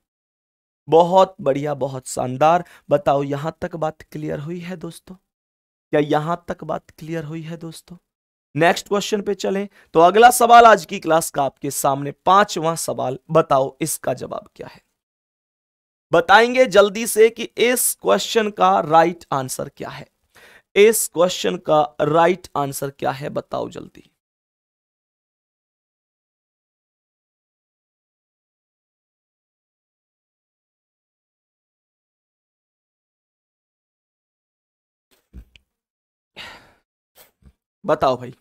बहुत बढ़िया बहुत शानदार बताओ यहां तक बात क्लियर हुई है दोस्तों क्या यहां तक बात क्लियर हुई है दोस्तों नेक्स्ट क्वेश्चन पे चलें तो अगला सवाल आज की क्लास का आपके सामने पांचवा सवाल बताओ इसका जवाब क्या है बताएंगे जल्दी से कि इस क्वेश्चन का राइट आंसर क्या है इस क्वेश्चन का राइट आंसर क्या है बताओ जल्दी बताओ भाई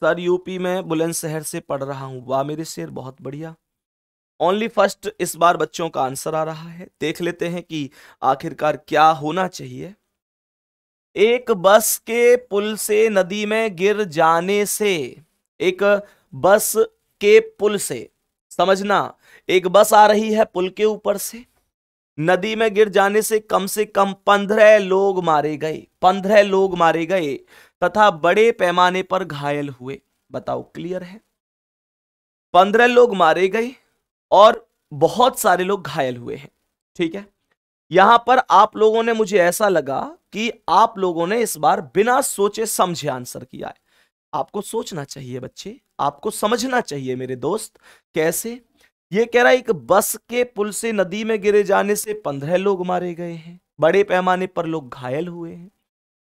सर यूपी में बुलंदशहर से पढ़ रहा हूं वाह मेरे शेर बहुत बढ़िया ओनली फर्स्ट इस बार बच्चों का आंसर आ रहा है देख लेते हैं कि आखिरकार क्या होना चाहिए एक बस के पुल से नदी में गिर जाने से एक बस के पुल से समझना एक बस आ रही है पुल के ऊपर से नदी में गिर जाने से कम से कम पंद्रह लोग मारे गए पंद्रह लोग मारे गए तथा बड़े पैमाने पर घायल हुए बताओ क्लियर है पंद्रह लोग मारे गए और बहुत सारे लोग घायल हुए हैं ठीक है यहां पर आप लोगों ने मुझे ऐसा लगा कि आप लोगों ने इस बार बिना सोचे समझे आंसर किया है आपको सोचना चाहिए बच्चे आपको समझना चाहिए मेरे दोस्त कैसे ये कह रहा है एक बस के पुल से नदी में गिरे जाने से पंद्रह लोग मारे गए हैं बड़े पैमाने पर लोग घायल हुए हैं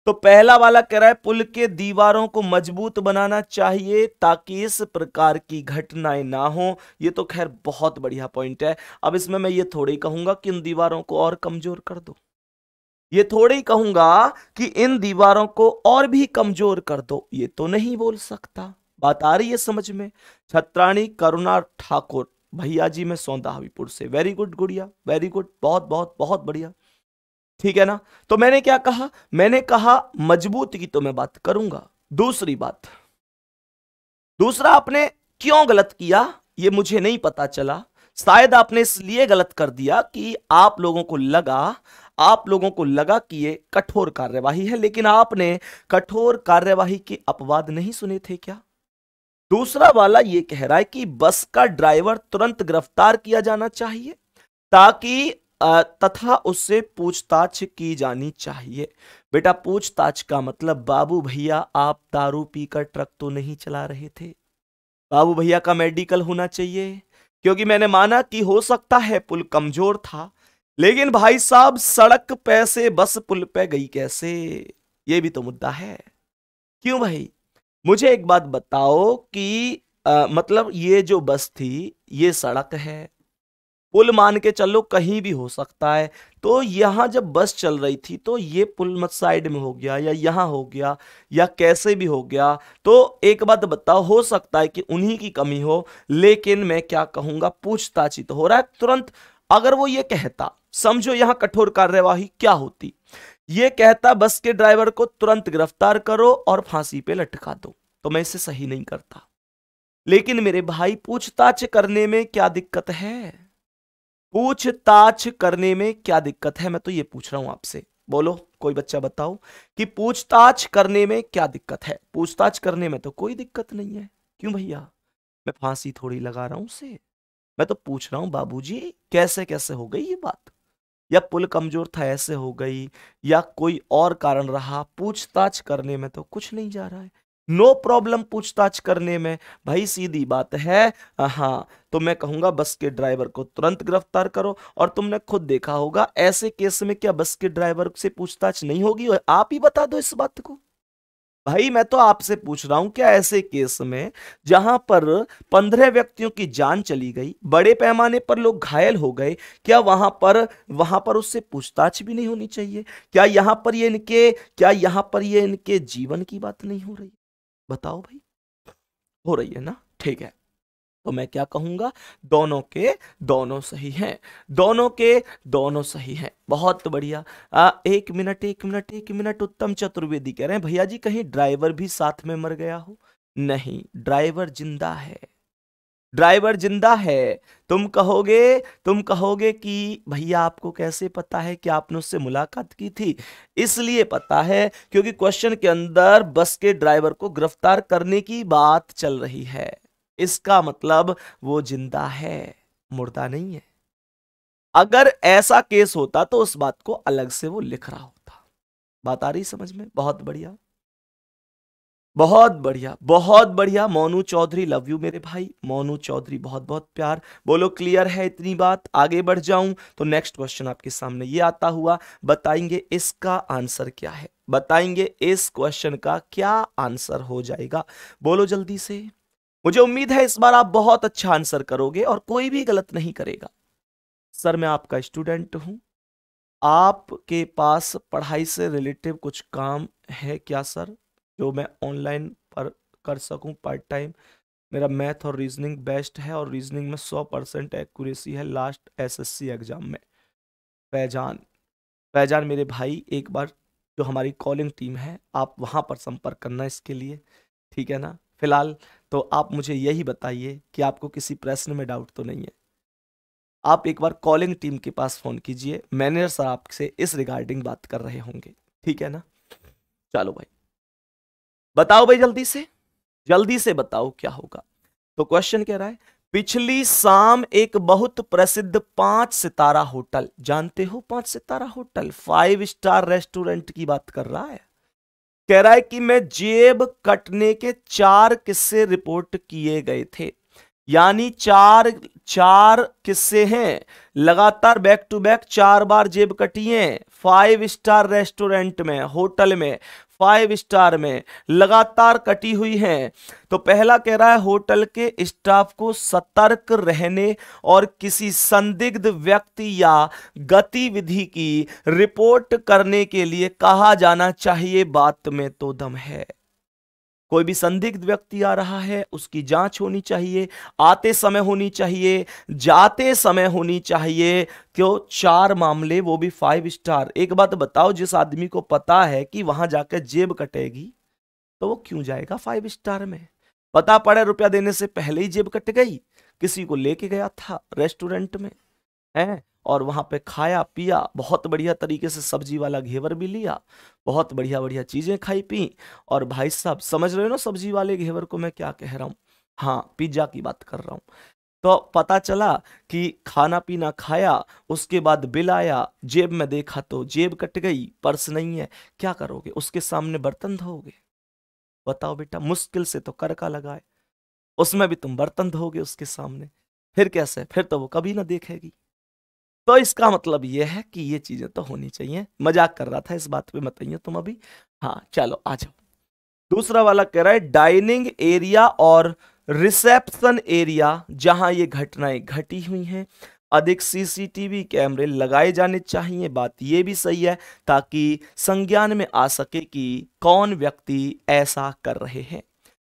तो पहला वाला कह रहा है पुल के दीवारों को मजबूत बनाना चाहिए ताकि इस प्रकार की घटनाएं ना हो ये तो खैर बहुत बढ़िया पॉइंट है अब इसमें मैं ये थोड़ी कहूंगा कि इन दीवारों को और कमजोर कर दो ये थोड़ी कहूंगा कि इन दीवारों को और भी कमजोर कर दो ये तो नहीं बोल सकता बात आ रही है समझ में छत्राणी करुणा ठाकुर भैया जी मैं सौंदा हबीपुर से वेरी गुड गुड़िया वेरी गुड बहुत बहुत बहुत बढ़िया ठीक है ना तो मैंने क्या कहा मैंने कहा मजबूत की तो मैं बात करूंगा दूसरी बात दूसरा आपने क्यों गलत किया ये मुझे नहीं पता चला शायद आपने इसलिए गलत कर दिया कि आप लोगों को लगा आप लोगों को लगा कि ये कठोर कार्यवाही है लेकिन आपने कठोर कार्यवाही के अपवाद नहीं सुने थे क्या दूसरा वाला ये कह रहा है कि बस का ड्राइवर तुरंत गिरफ्तार किया जाना चाहिए ताकि तथा उससे पूछताछ की जानी चाहिए बेटा पूछताछ का मतलब बाबू भैया आप दारू पीकर ट्रक तो नहीं चला रहे थे बाबू भैया का मेडिकल होना चाहिए क्योंकि मैंने माना कि हो सकता है पुल कमजोर था लेकिन भाई साहब सड़क पैसे बस पुल पे गई कैसे ये भी तो मुद्दा है क्यों भाई मुझे एक बात बताओ कि आ, मतलब ये जो बस थी ये सड़क है पुल मान के चलो कहीं भी हो सकता है तो यहाँ जब बस चल रही थी तो ये पुल मत साइड में हो गया या यहाँ हो गया या कैसे भी हो गया तो एक बात बताओ हो सकता है कि उन्हीं की कमी हो लेकिन मैं क्या कहूँगा पूछताछ तो हो रहा है तुरंत अगर वो ये कहता समझो यहाँ कठोर कार्यवाही क्या होती ये कहता बस के ड्राइवर को तुरंत गिरफ्तार करो और फांसी पे लटका दो तो मैं इसे सही नहीं करता लेकिन मेरे भाई पूछताछ करने में क्या दिक्कत है पूछताछ करने में क्या दिक्कत है मैं तो ये पूछ रहा हूं आपसे बोलो कोई बच्चा बताओ कि पूछताछ करने में क्या दिक्कत है पूछताछ करने में तो कोई दिक्कत नहीं है क्यों भैया मैं फांसी थोड़ी लगा रहा हूं उसे मैं तो पूछ रहा हूं बाबूजी कैसे कैसे हो गई ये बात या पुल कमजोर था ऐसे हो गई या कोई और कारण रहा पूछताछ करने में तो कुछ नहीं जा रहा है नो no प्रॉब्लम पूछताछ करने में भाई सीधी बात है हाँ तो मैं कहूंगा बस के ड्राइवर को तुरंत गिरफ्तार करो और तुमने खुद देखा होगा ऐसे केस में क्या बस के ड्राइवर से पूछताछ नहीं होगी आप ही बता दो इस बात को भाई मैं तो आपसे पूछ रहा हूं क्या ऐसे केस में जहां पर पंद्रह व्यक्तियों की जान चली गई बड़े पैमाने पर लोग घायल हो गए क्या वहां पर वहां पर उससे पूछताछ भी नहीं होनी चाहिए क्या यहां पर ये इनके क्या यहां पर ये इनके जीवन की बात नहीं हो रही बताओ भाई हो रही है ना ठीक है तो मैं क्या कहूंगा दोनों के दोनों सही हैं दोनों के दोनों सही हैं बहुत बढ़िया आ, एक मिनट एक मिनट एक मिनट उत्तम चतुर्वेदी कह रहे हैं भैया जी कहीं ड्राइवर भी साथ में मर गया हो नहीं ड्राइवर जिंदा है ड्राइवर जिंदा है तुम कहोगे तुम कहोगे कि भैया आपको कैसे पता है कि आपने उससे मुलाकात की थी इसलिए पता है क्योंकि क्वेश्चन के अंदर बस के ड्राइवर को गिरफ्तार करने की बात चल रही है इसका मतलब वो जिंदा है मुर्दा नहीं है अगर ऐसा केस होता तो उस बात को अलग से वो लिख रहा होता बात आ रही समझ में बहुत बढ़िया बहुत बढ़िया बहुत बढ़िया मोनू चौधरी लव यू मेरे भाई मोनू चौधरी बहुत बहुत प्यार बोलो क्लियर है इतनी बात आगे बढ़ जाऊं तो नेक्स्ट क्वेश्चन आपके सामने ये आता हुआ बताएंगे इसका आंसर क्या है बताएंगे इस क्वेश्चन का क्या आंसर हो जाएगा बोलो जल्दी से मुझे उम्मीद है इस बार आप बहुत अच्छा आंसर करोगे और कोई भी गलत नहीं करेगा सर मैं आपका स्टूडेंट हूं आपके पास पढ़ाई से रिलेटिव कुछ काम है क्या सर जो मैं ऑनलाइन पर कर सकूं पार्ट टाइम मेरा मैथ और रीजनिंग बेस्ट है और रीजनिंग में सौ परसेंट एक्यूरेसी है लास्ट एसएससी एग्ज़ाम में फैजान फैजान मेरे भाई एक बार जो हमारी कॉलिंग टीम है आप वहाँ पर संपर्क करना इसके लिए ठीक है ना फिलहाल तो आप मुझे यही बताइए कि आपको किसी प्रश्न में डाउट तो नहीं है आप एक बार कॉलिंग टीम के पास फ़ोन कीजिए मैनेजर सर आपसे इस रिगार्डिंग बात कर रहे होंगे ठीक है ना चलो भाई बताओ भाई जल्दी से जल्दी से बताओ क्या होगा तो क्वेश्चन कह रहा है पिछली शाम एक बहुत प्रसिद्ध पांच सितारा होटल जानते हो पांच सितारा होटल फाइव स्टार रेस्टोरेंट की बात कर रहा है कह रहा है कि मैं जेब कटने के चार किस्से रिपोर्ट किए गए थे यानी चार चार किस्से हैं लगातार बैक टू बैक चार बार जेब कटी है फाइव स्टार रेस्टोरेंट में होटल में फाइव स्टार में लगातार कटी हुई हैं तो पहला कह रहा है होटल के स्टाफ को सतर्क रहने और किसी संदिग्ध व्यक्ति या गतिविधि की रिपोर्ट करने के लिए कहा जाना चाहिए बात में तो दम है कोई भी संदिग्ध व्यक्ति आ रहा है उसकी जांच होनी चाहिए आते समय होनी चाहिए जाते समय होनी चाहिए क्यों चार मामले वो भी फाइव स्टार एक बात बताओ जिस आदमी को पता है कि वहां जाकर जेब कटेगी तो वो क्यों जाएगा फाइव स्टार में पता पड़े रुपया देने से पहले ही जेब कट गई किसी को लेके गया था रेस्टोरेंट में है और वहाँ पे खाया पिया बहुत बढ़िया तरीके से सब्जी वाला घेवर भी लिया बहुत बढ़िया बढ़िया चीज़ें खाई पी और भाई साहब समझ रहे हो ना सब्जी वाले घेवर को मैं क्या कह रहा हूँ हाँ पिज्ज़ा की बात कर रहा हूँ तो पता चला कि खाना पीना खाया उसके बाद बिल आया जेब में देखा तो जेब कट गई पर्स नहीं है क्या करोगे उसके सामने बर्तन धोगे बताओ बेटा मुश्किल से तो करका लगाए उसमें भी तुम बर्तन धोगे उसके सामने फिर कैसे फिर तो वो कभी ना देखेगी तो इसका मतलब यह है कि ये चीजें तो होनी चाहिए मजाक कर रहा था इस बात पे बताइए तुम अभी हाँ चलो आ जाओ दूसरा वाला कह रहा है डाइनिंग एरिया और रिसेप्शन एरिया जहां ये घटनाएं घटी हुई हैं अधिक सीसीटीवी कैमरे लगाए जाने चाहिए बात ये भी सही है ताकि संज्ञान में आ सके कि कौन व्यक्ति ऐसा कर रहे हैं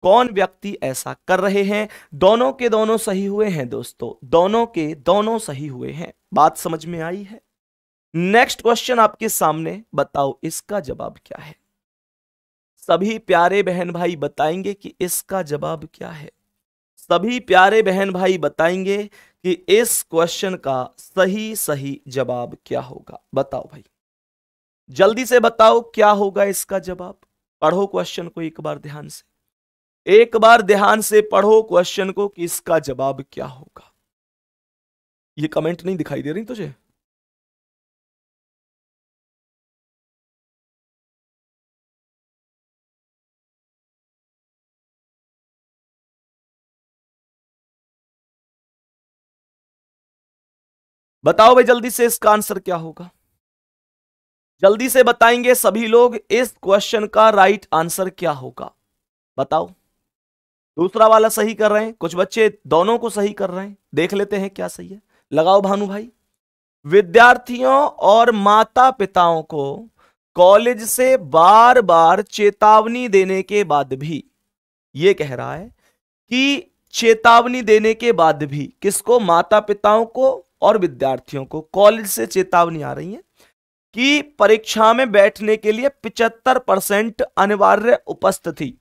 कौन व्यक्ति ऐसा कर रहे हैं दोनों के दोनों सही हुए हैं दोस्तों दोनों के दोनों सही हुए हैं बात समझ में आई है नेक्स्ट क्वेश्चन आपके सामने बताओ इसका जवाब क्या है सभी प्यारे बहन भाई बताएंगे कि इसका जवाब क्या है सभी प्यारे बहन भाई बताएंगे कि इस क्वेश्चन का सही सही जवाब क्या होगा बताओ भाई जल्दी से बताओ क्या होगा इसका जवाब पढ़ो क्वेश्चन को एक बार ध्यान से एक बार ध्यान से पढ़ो क्वेश्चन को कि इसका जवाब क्या होगा ये कमेंट नहीं दिखाई दे रही तुझे बताओ भाई जल्दी से इसका आंसर क्या होगा जल्दी से बताएंगे सभी लोग इस क्वेश्चन का राइट आंसर क्या होगा बताओ दूसरा वाला सही कर रहे हैं कुछ बच्चे दोनों को सही कर रहे हैं देख लेते हैं क्या सही है लगाओ भानु भाई विद्यार्थियों और माता पिताओं को कॉलेज से बार बार चेतावनी देने के बाद भी ये कह रहा है कि चेतावनी देने के बाद भी किसको माता पिताओं को और विद्यार्थियों को कॉलेज से चेतावनी आ रही है कि परीक्षा में बैठने के लिए 75 परसेंट अनिवार्य उपस्थिति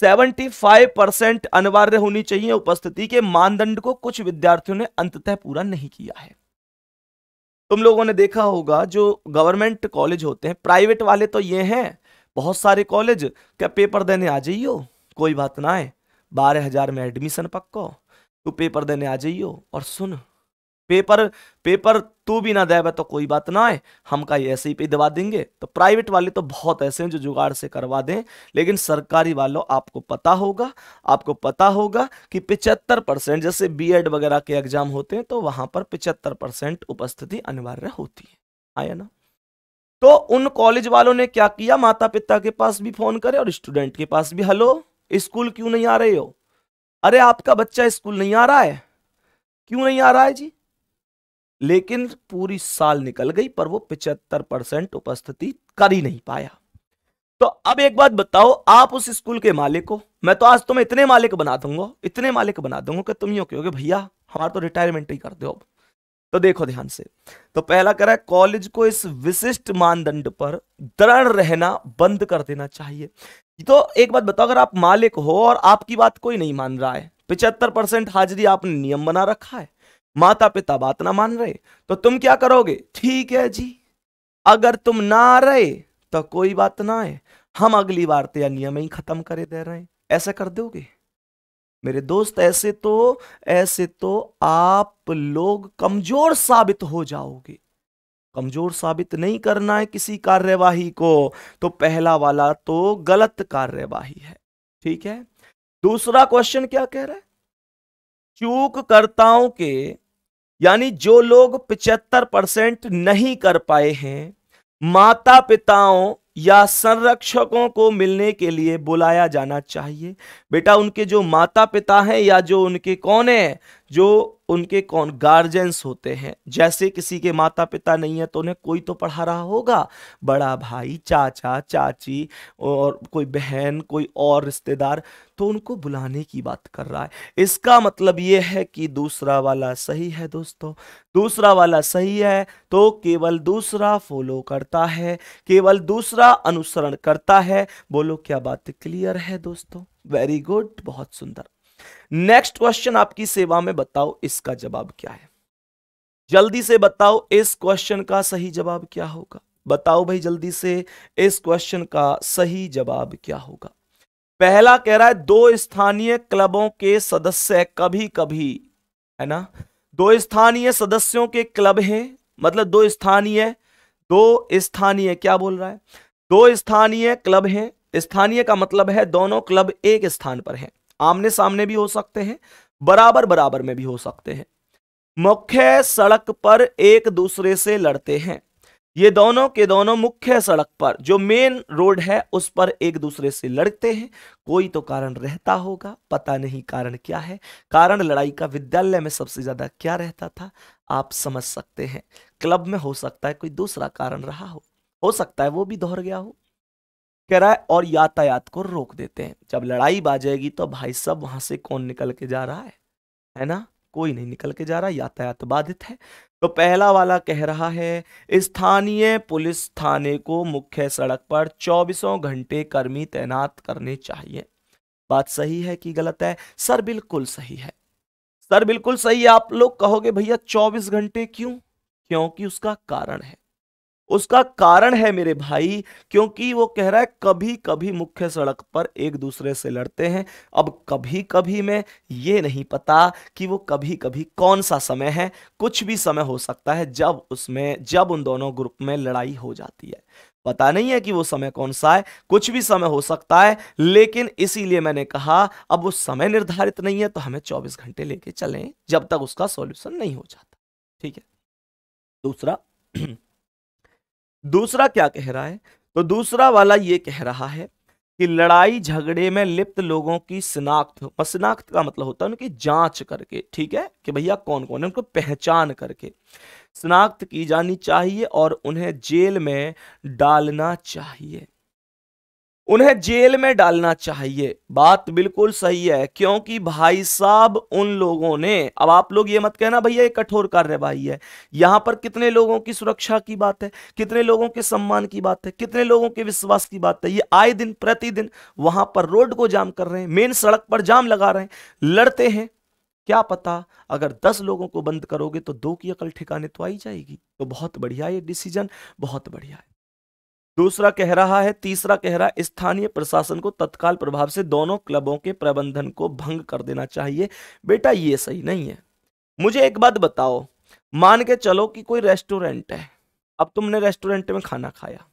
75 परसेंट अनिवार्य होनी चाहिए उपस्थिति के मानदंड को कुछ विद्यार्थियों ने अंततः पूरा नहीं किया है तुम लोगों ने देखा होगा जो गवर्नमेंट कॉलेज होते हैं प्राइवेट वाले तो ये हैं बहुत सारे कॉलेज क्या पेपर देने आ जाइयो कोई बात ना है बारह हजार में एडमिशन पक्को तू पेपर देने आ जाइयो और सुन पेपर पेपर तू भी ना देवे तो कोई बात ना है हम का ऐसे ही पे दबा देंगे तो प्राइवेट वाले तो बहुत ऐसे हैं जो जुगाड़ से करवा दें लेकिन सरकारी वालों आपको पता होगा आपको पता होगा कि पिचहत्तर परसेंट जैसे बीएड वगैरह के एग्जाम होते हैं तो वहां पर पिचहत्तर परसेंट उपस्थिति अनिवार्य होती है आया हाँ ना तो उन कॉलेज वालों ने क्या किया माता पिता के पास भी फोन करे और स्टूडेंट के पास भी हेलो स्कूल क्यों नहीं आ रहे हो अरे आपका बच्चा स्कूल नहीं आ रहा है क्यों नहीं आ रहा है जी लेकिन पूरी साल निकल गई पर वो पिचहत्तर परसेंट उपस्थिति कर ही नहीं पाया तो अब एक बात बताओ आप उस स्कूल के मालिक हो मैं तो आज तुम्हें इतने मालिक बना दूंगा इतने मालिक बना दूंगा कि तुम यो क्योंकि भैया हमारा तो रिटायरमेंट ही कर दो अब तो देखो ध्यान से तो पहला कह रहा है कॉलेज को इस विशिष्ट मानदंड पर दृढ़ रहना बंद कर देना चाहिए तो एक बात बताओ अगर आप मालिक हो और आपकी बात कोई नहीं मान रहा है पिचहत्तर परसेंट हाजिरी आपने नियम बना रखा है माता पिता बात ना मान रहे तो तुम क्या करोगे ठीक है जी अगर तुम ना आ रहे तो कोई बात ना है हम अगली बार तो यह नियम ही खत्म करे दे रहे हैं ऐसा कर दोगे मेरे दोस्त ऐसे तो ऐसे तो आप लोग कमजोर साबित हो जाओगे कमजोर साबित नहीं करना है किसी कार्यवाही को तो पहला वाला तो गलत कार्यवाही है ठीक है दूसरा क्वेश्चन क्या कह रहा है चूककर्ताओं के यानी जो लोग पिचहत्तर परसेंट नहीं कर पाए हैं माता पिताओं या संरक्षकों को मिलने के लिए बुलाया जाना चाहिए बेटा उनके जो माता पिता हैं या जो उनके कौन है जो उनके कौन गार्जियंस होते हैं जैसे किसी के माता पिता नहीं है तो उन्हें कोई तो पढ़ा रहा होगा बड़ा भाई चाचा चाची और कोई बहन कोई और रिश्तेदार तो उनको बुलाने की बात कर रहा है इसका मतलब यह है कि दूसरा वाला सही है दोस्तों दूसरा वाला सही है तो केवल दूसरा फॉलो करता है केवल दूसरा अनुसरण करता है बोलो क्या बात क्लियर है दोस्तों वेरी गुड बहुत सुंदर नेक्स्ट क्वेश्चन आपकी सेवा में बताओ इसका जवाब क्या है जल्दी से बताओ इस क्वेश्चन का सही जवाब क्या होगा बताओ भाई जल्दी से इस क्वेश्चन का सही जवाब क्या होगा पहला कह रहा है दो स्थानीय क्लबों के सदस्य कभी कभी है ना दो स्थानीय सदस्यों के क्लब हैं मतलब दो स्थानीय दो स्थानीय क्या बोल रहा है दो स्थानीय क्लब हैं स्थानीय का मतलब है दोनों क्लब एक स्थान पर हैं आमने सामने भी हो सकते हैं बराबर बराबर में भी हो सकते हैं मुख्य सड़क पर एक दूसरे से लड़ते हैं ये दोनों के दोनों मुख्य सड़क पर जो मेन रोड है उस पर एक दूसरे से लड़ते हैं कोई तो कारण रहता होगा पता नहीं कारण क्या है कारण लड़ाई का विद्यालय में सबसे ज्यादा क्या रहता था आप समझ सकते हैं क्लब में हो सकता है कोई दूसरा कारण रहा हो हो सकता है वो भी दोहर गया हो कह रहा है और यातायात को रोक देते हैं जब लड़ाई बाजेगी तो भाई सब वहां से कौन निकल के जा रहा है है ना कोई नहीं निकल के जा रहा यातायात बाधित है तो पहला वाला कह रहा है स्थानीय पुलिस थाने को मुख्य सड़क पर चौबीसों घंटे कर्मी तैनात करने चाहिए बात सही है कि गलत है सर बिल्कुल सही है सर बिल्कुल सही है आप लोग कहोगे भैया चौबीस घंटे क्यों क्योंकि उसका कारण है उसका कारण है मेरे भाई क्योंकि वो कह रहा है कभी कभी मुख्य सड़क पर एक दूसरे से लड़ते हैं अब कभी कभी में ये नहीं पता कि वो कभी कभी कौन सा समय है कुछ भी समय हो सकता है जब उसमें जब उन दोनों ग्रुप में लड़ाई हो जाती है पता नहीं है कि वो समय कौन सा है कुछ भी समय हो सकता है लेकिन इसीलिए मैंने कहा अब वो समय निर्धारित नहीं है तो हमें 24 घंटे लेके चलें जब तक उसका सॉल्यूशन नहीं हो जाता ठीक है दूसरा दूसरा क्या कह रहा है तो दूसरा वाला ये कह रहा है कि लड़ाई झगड़े में लिप्त लोगों की शिनाख्त शिनाख्त का मतलब होता है उनकी जांच करके ठीक है कि भैया कौन कौन है उनको पहचान करके शिनाख्त की जानी चाहिए और उन्हें जेल में डालना चाहिए उन्हें जेल में डालना चाहिए बात बिल्कुल सही है क्योंकि भाई साहब उन लोगों ने अब आप लोग ये मत कहना भैया ये कठोर कार्यवाही है यहां पर कितने लोगों की सुरक्षा की बात है कितने लोगों के सम्मान की बात है कितने लोगों के विश्वास की बात है ये आए दिन प्रतिदिन वहां पर रोड को जाम कर रहे हैं मेन सड़क पर जाम लगा रहे हैं लड़ते हैं क्या पता अगर दस लोगों को बंद करोगे तो दो की अकल ठिकाने तो आई जाएगी तो बहुत बढ़िया ये डिसीजन बहुत बढ़िया है दूसरा कह रहा है तीसरा कह रहा है स्थानीय प्रशासन को तत्काल प्रभाव से दोनों क्लबों के प्रबंधन को भंग कर देना चाहिए बेटा ये सही नहीं है मुझे एक बात बताओ मान के चलो कि कोई रेस्टोरेंट है अब तुमने रेस्टोरेंट में खाना खाया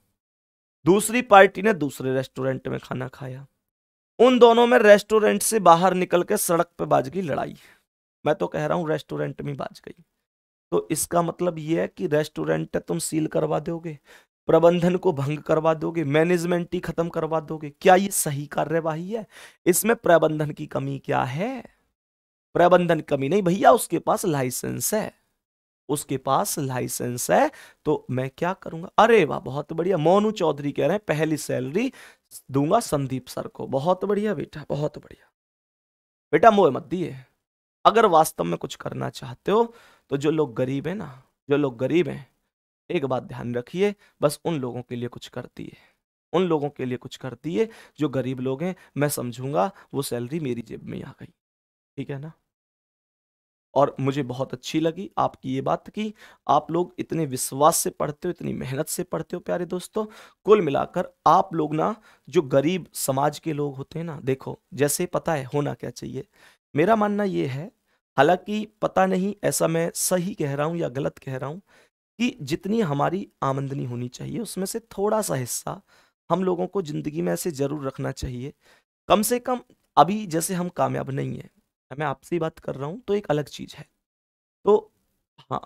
दूसरी पार्टी ने दूसरे रेस्टोरेंट में खाना खाया उन दोनों में रेस्टोरेंट से बाहर निकल के सड़क पर बाज गई लड़ाई मैं तो कह रहा हूं रेस्टोरेंट में बाज गई तो इसका मतलब यह है कि रेस्टोरेंट तुम सील करवा दोगे प्रबंधन को भंग करवा दोगे मैनेजमेंट ही खत्म करवा दोगे क्या ये सही कार्यवाही है इसमें प्रबंधन की कमी क्या है प्रबंधन कमी नहीं भैया उसके पास लाइसेंस है उसके पास लाइसेंस है तो मैं क्या करूंगा अरे वाह बहुत बढ़िया मोनू चौधरी कह रहे हैं पहली सैलरी दूंगा संदीप सर को बहुत बढ़िया बेटा बहुत बढ़िया बेटा मोह मत दिए अगर वास्तव में कुछ करना चाहते हो तो जो लोग गरीब है ना जो लोग गरीब हैं एक बात ध्यान रखिए बस उन लोगों के लिए कुछ करती है उन लोगों के लिए कुछ करती है जो गरीब लोग हैं मैं समझूंगा वो सैलरी मेरी जेब में आ गई ठीक है ना और मुझे बहुत अच्छी लगी आपकी ये बात की आप लोग इतने विश्वास से पढ़ते हो इतनी मेहनत से पढ़ते हो प्यारे दोस्तों कुल मिलाकर आप लोग ना जो गरीब समाज के लोग होते हैं ना देखो जैसे पता है होना क्या चाहिए मेरा मानना ये है हालांकि पता नहीं ऐसा मैं सही कह रहा हूँ या गलत कह रहा हूँ कि जितनी हमारी आमदनी होनी चाहिए उसमें से थोड़ा सा हिस्सा हम लोगों को ज़िंदगी में ऐसे ज़रूर रखना चाहिए कम से कम अभी जैसे हम कामयाब नहीं हैं मैं आपसे ही बात कर रहा हूँ तो एक अलग चीज़ है तो हाँ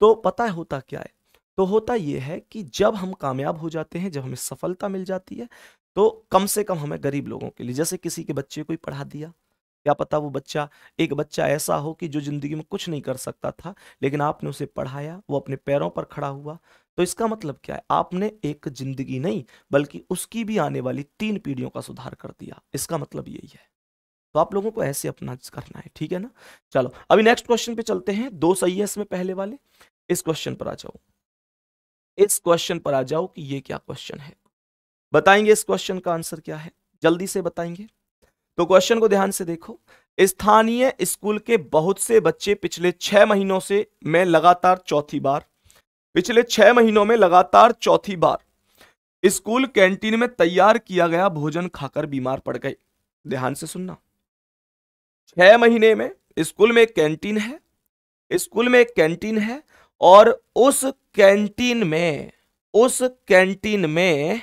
तो पता है होता क्या है तो होता ये है कि जब हम कामयाब हो जाते हैं जब हमें सफलता मिल जाती है तो कम से कम हमें गरीब लोगों के लिए जैसे किसी के बच्चे को ही पढ़ा दिया क्या पता वो बच्चा एक बच्चा ऐसा हो कि जो ज़िंदगी में कुछ नहीं कर सकता था लेकिन आपने उसे पढ़ाया वो अपने पैरों पर खड़ा हुआ तो इसका मतलब क्या है आपने एक ज़िंदगी नहीं बल्कि उसकी भी आने वाली तीन पीढ़ियों का सुधार कर दिया इसका मतलब यही है तो आप लोगों को ऐसे अपना करना है ठीक है ना चलो अभी नेक्स्ट क्वेश्चन पे चलते हैं दो सही है इसमें पहले वाले इस क्वेश्चन पर आ जाओ इस क्वेश्चन पर आ जाओ कि ये क्या क्वेश्चन है बताएंगे इस क्वेश्चन का आंसर क्या है जल्दी से बताएंगे तो क्वेश्चन को ध्यान से देखो स्थानीय स्कूल के बहुत से बच्चे पिछले छह महीनों से में लगातार चौथी बार पिछले छह महीनों में लगातार चौथी बार स्कूल कैंटीन में तैयार किया गया भोजन खाकर बीमार पड़ गए ध्यान से सुनना छह महीने में स्कूल में एक कैंटीन है स्कूल में एक कैंटीन है और उस कैंटीन में उस कैंटीन में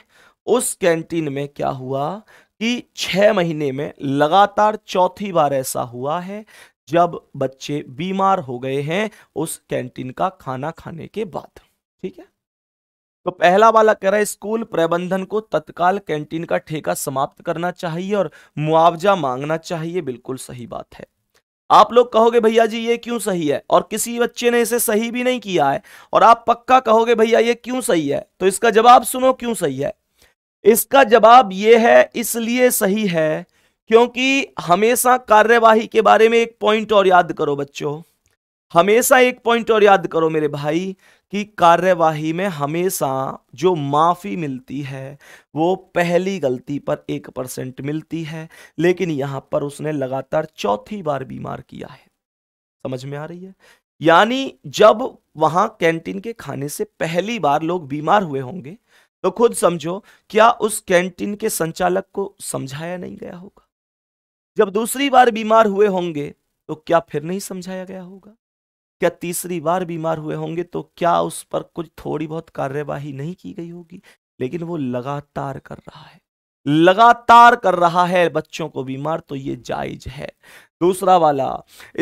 उस कैंटीन में क्या हुआ कि छः महीने में लगातार चौथी बार ऐसा हुआ है जब बच्चे बीमार हो गए हैं उस कैंटीन का खाना खाने के बाद ठीक है तो पहला वाला कह रहा है स्कूल प्रबंधन को तत्काल कैंटीन का ठेका समाप्त करना चाहिए और मुआवजा मांगना चाहिए बिल्कुल सही बात है आप लोग कहोगे भैया जी ये क्यों सही है और किसी बच्चे ने इसे सही भी नहीं किया है और आप पक्का कहोगे भैया ये क्यों सही है तो इसका जवाब सुनो क्यों सही है इसका जवाब यह है इसलिए सही है क्योंकि हमेशा कार्यवाही के बारे में एक पॉइंट और याद करो बच्चों हमेशा एक पॉइंट और याद करो मेरे भाई कि कार्यवाही में हमेशा जो माफ़ी मिलती है वो पहली गलती पर एक परसेंट मिलती है लेकिन यहाँ पर उसने लगातार चौथी बार बीमार किया है समझ में आ रही है यानी जब वहां कैंटीन के खाने से पहली बार लोग बीमार हुए होंगे तो खुद समझो क्या उस कैंटीन के संचालक को समझाया नहीं गया होगा जब दूसरी बार बीमार हुए होंगे तो क्या फिर नहीं समझाया गया होगा क्या तीसरी बार बीमार हुए होंगे तो क्या उस पर कुछ थोड़ी बहुत कार्यवाही नहीं की गई होगी लेकिन वो लगातार कर रहा है लगातार कर रहा है बच्चों को बीमार तो ये जायज है दूसरा वाला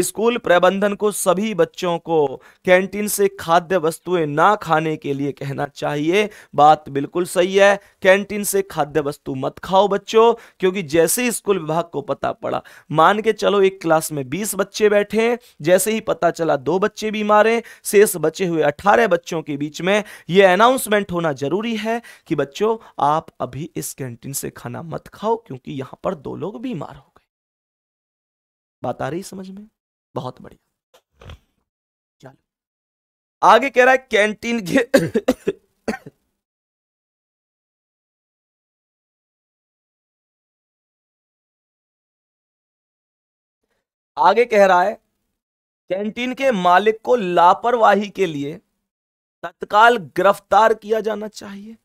स्कूल प्रबंधन को सभी बच्चों को कैंटीन से खाद्य वस्तुएं ना खाने के लिए कहना चाहिए बात बिल्कुल सही है कैंटीन से खाद्य वस्तु मत खाओ बच्चों क्योंकि जैसे ही स्कूल विभाग को पता पड़ा मान के चलो एक क्लास में बीस बच्चे बैठे जैसे ही पता चला दो बच्चे बीमार हैं शेष बचे हुए अठारह बच्चों के बीच में यह अनाउंसमेंट होना जरूरी है कि बच्चों आप अभी इस कैंटीन से खाना मत खाओ क्योंकि यहाँ पर दो लोग बीमार हो बात आ रही समझ में बहुत बढ़िया चलो आगे कह रहा है कैंटीन के आगे कह रहा है कैंटीन के मालिक को लापरवाही के लिए तत्काल गिरफ्तार किया जाना चाहिए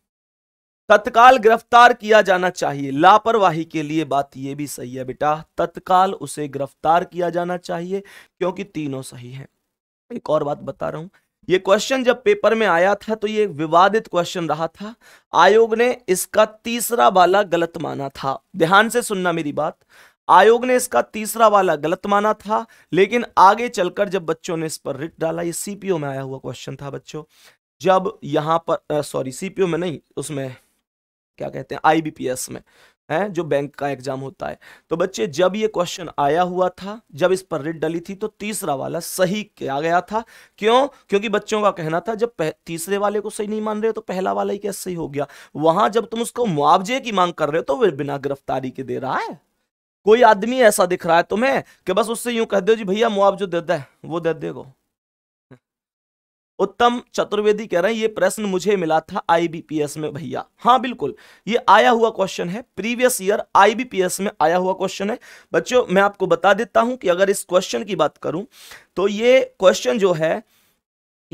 तत्काल गिरफ्तार किया जाना चाहिए लापरवाही के लिए बात यह भी सही है बेटा तत्काल उसे गिरफ्तार किया जाना चाहिए क्योंकि तीनों सही हैं एक और बात बता रहा हूं ये क्वेश्चन जब पेपर में आया था तो ये विवादित क्वेश्चन रहा था आयोग ने इसका तीसरा वाला गलत माना था ध्यान से सुनना मेरी बात आयोग ने इसका तीसरा वाला गलत माना था लेकिन आगे चलकर जब बच्चों ने इस पर रिट डाला ये सीपीओ में आया हुआ क्वेश्चन था बच्चों जब यहां पर सॉरी सीपीओ में नहीं उसमें क्या कहते हैं आईबीपीएस में है जो बैंक का एग्जाम होता है तो बच्चे जब ये क्वेश्चन आया हुआ था जब इस पर रिट डली थी तो तीसरा वाला सही किया गया था क्यों क्योंकि बच्चों का कहना था जब तीसरे वाले को सही नहीं मान रहे हो तो पहला वाला ही कैसे सही हो गया वहां जब तुम उसको मुआवजे की मांग कर रहे हो तो वे बिना गिरफ्तारी के दे रहा है कोई आदमी ऐसा दिख रहा है तुम्हें कि बस उससे यूं कह दो जी भैया मुआवजा दे दे वो दे देगा उत्तम चतुर्वेदी कह रहे हैं ये प्रश्न मुझे मिला था आईबीपीएस में भैया हाँ बिल्कुल ये आया हुआ क्वेश्चन है प्रीवियस ईयर आईबीपीएस में आया हुआ क्वेश्चन है बच्चों मैं आपको बता देता हूं कि अगर इस क्वेश्चन की बात करूं तो ये क्वेश्चन जो है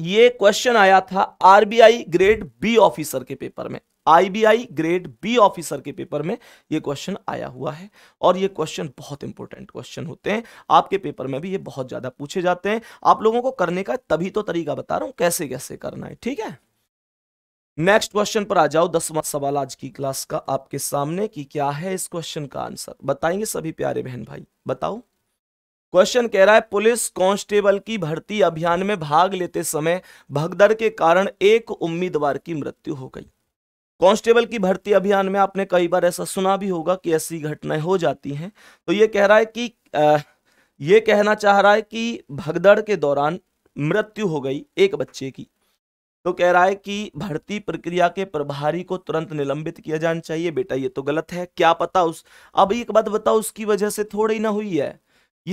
ये क्वेश्चन आया था आरबीआई ग्रेड बी ऑफिसर के पेपर में आईबीआई ग्रेड बी ऑफिसर के पेपर में ये क्वेश्चन आया हुआ है और ये क्वेश्चन बहुत इंपॉर्टेंट क्वेश्चन होते हैं आपके पेपर में भी ये बहुत ज़्यादा पूछे जाते हैं आप लोगों को करने का तभी तो तरीका बता रहा हूं कैसे कैसे करना है ठीक है नेक्स्ट क्वेश्चन पर आ जाओ दसवां सवाल आज की क्लास का आपके सामने कि क्या है इस क्वेश्चन का आंसर बताएंगे सभी प्यारे बहन भाई बताओ क्वेश्चन कह रहा है पुलिस कांस्टेबल की भर्ती अभियान में भाग लेते समय भगदड़ के कारण एक उम्मीदवार की मृत्यु हो गई कांस्टेबल की भर्ती अभियान में आपने कई बार ऐसा सुना भी होगा कि ऐसी घटनाएं हो जाती हैं तो ये कह रहा है कि आ, ये कहना चाह रहा है कि भगदड़ के दौरान मृत्यु हो गई एक बच्चे की तो कह रहा है कि भर्ती प्रक्रिया के प्रभारी को तुरंत निलंबित किया जाना चाहिए बेटा ये तो गलत है क्या पता उस अब एक बात बताओ उसकी वजह से थोड़ी ना हुई है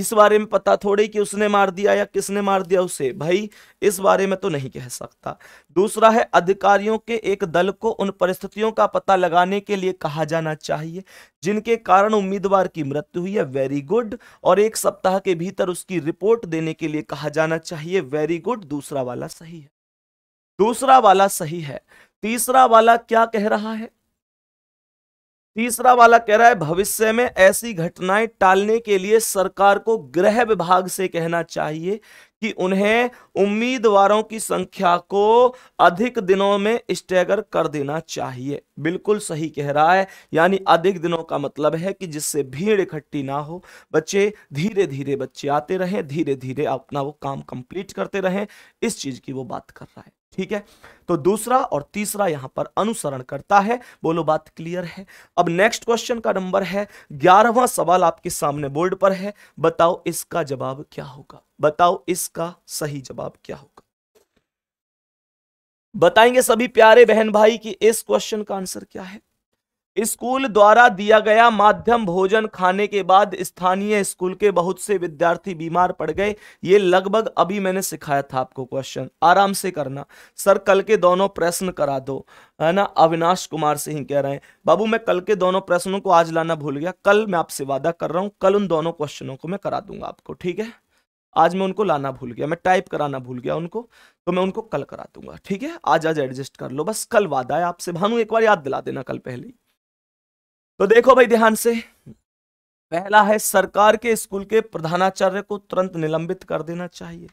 इस बारे में पता थोड़ी कि उसने मार दिया या किसने मार दिया उसे भाई इस बारे में तो नहीं कह सकता दूसरा है अधिकारियों के एक दल को उन परिस्थितियों का पता लगाने के लिए कहा जाना चाहिए जिनके कारण उम्मीदवार की मृत्यु हुई है वेरी गुड और एक सप्ताह के भीतर उसकी रिपोर्ट देने के लिए कहा जाना चाहिए वेरी गुड दूसरा वाला सही है दूसरा वाला सही है तीसरा वाला क्या कह रहा है तीसरा वाला कह रहा है भविष्य में ऐसी घटनाएं टालने के लिए सरकार को गृह विभाग से कहना चाहिए कि उन्हें उम्मीदवारों की संख्या को अधिक दिनों में स्टेगर कर देना चाहिए बिल्कुल सही कह रहा है यानी अधिक दिनों का मतलब है कि जिससे भीड़ इकट्ठी ना हो बच्चे धीरे धीरे बच्चे आते रहें धीरे धीरे अपना वो काम कंप्लीट करते रहें इस चीज़ की वो बात कर रहा है ठीक है तो दूसरा और तीसरा यहां पर अनुसरण करता है बोलो बात क्लियर है अब नेक्स्ट क्वेश्चन का नंबर है ग्यारहवा सवाल आपके सामने बोर्ड पर है बताओ इसका जवाब क्या होगा बताओ इसका सही जवाब क्या होगा बताएंगे सभी प्यारे बहन भाई कि इस क्वेश्चन का आंसर क्या है स्कूल द्वारा दिया गया माध्यम भोजन खाने के बाद स्थानीय स्कूल के बहुत से विद्यार्थी बीमार पड़ गए ये लगभग अभी मैंने सिखाया था आपको क्वेश्चन आराम से करना सर कल के दोनों प्रश्न करा दो है ना अविनाश कुमार से ही कह रहे हैं बाबू मैं कल के दोनों प्रश्नों को आज लाना भूल गया कल मैं आपसे वादा कर रहा हूँ कल उन दोनों क्वेश्चनों को मैं करा दूंगा आपको ठीक है आज मैं उनको लाना भूल गया मैं टाइप कराना भूल गया उनको तो मैं उनको कल करा दूंगा ठीक है आज आज एडजस्ट कर लो बस कल वादा है आपसे भानु एक बार याद दिला देना कल पहले ही तो देखो भाई ध्यान से पहला है सरकार के स्कूल के प्रधानाचार्य को तुरंत निलंबित कर देना चाहिए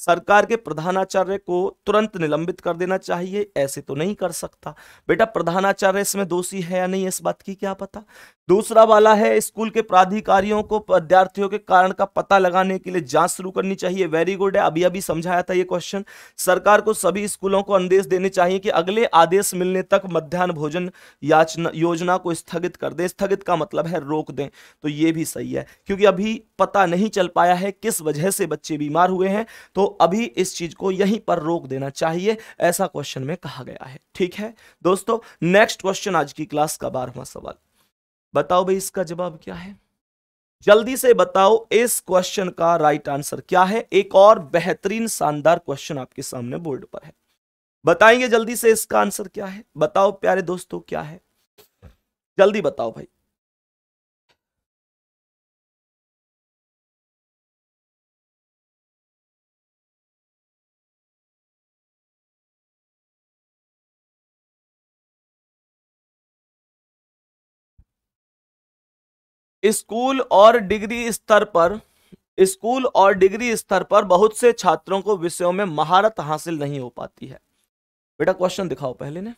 सरकार के प्रधानाचार्य को तुरंत निलंबित कर देना चाहिए ऐसे तो नहीं कर सकता बेटा प्रधानाचार्य इसमें दोषी है या नहीं इस बात की क्या पता दूसरा वाला है स्कूल के प्राधिकारियों को विद्यार्थियों के कारण का पता लगाने के लिए जांच शुरू करनी चाहिए वेरी गुड है अभी अभी समझाया था ये क्वेश्चन सरकार को सभी स्कूलों को आदेश देने चाहिए कि अगले आदेश मिलने तक मध्यान्ह भोजन याचना योजना को स्थगित कर दें स्थगित का मतलब है रोक दें तो ये भी सही है क्योंकि अभी पता नहीं चल पाया है किस वजह से बच्चे बीमार हुए हैं तो अभी इस चीज को यहीं पर रोक देना चाहिए ऐसा क्वेश्चन में कहा गया है ठीक है दोस्तों नेक्स्ट क्वेश्चन आज की क्लास का बारहवा सवाल बताओ भाई इसका जवाब क्या है जल्दी से बताओ इस क्वेश्चन का राइट आंसर क्या है एक और बेहतरीन शानदार क्वेश्चन आपके सामने बोर्ड पर है बताएंगे जल्दी से इसका आंसर क्या है बताओ प्यारे दोस्तों क्या है जल्दी बताओ भाई स्कूल और डिग्री स्तर पर स्कूल और डिग्री स्तर पर बहुत से छात्रों को विषयों में महारत हासिल नहीं हो पाती है बेटा क्वेश्चन दिखाओ पहले ने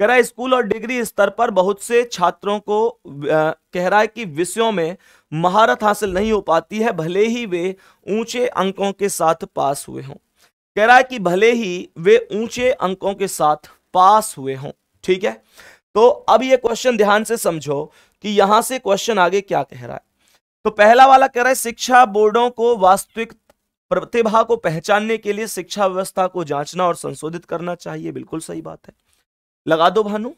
कह रहा है स्कूल और डिग्री स्तर पर बहुत से छात्रों को कह रहा है कि विषयों में महारत हासिल नहीं हो पाती है भले ही वे ऊंचे अंकों के साथ पास हुए हों कह रहा है कि भले ही वे ऊंचे अंकों के साथ पास हुए हों ठीक है तो अब ये क्वेश्चन ध्यान से समझो कि यहां से क्वेश्चन आगे क्या कह रहा है तो पहला वाला कह रहा है शिक्षा बोर्डों को वास्तविक प्रतिभा को पहचानने के लिए शिक्षा व्यवस्था को जांचना और संशोधित करना चाहिए बिल्कुल सही बात है लगा दो भानु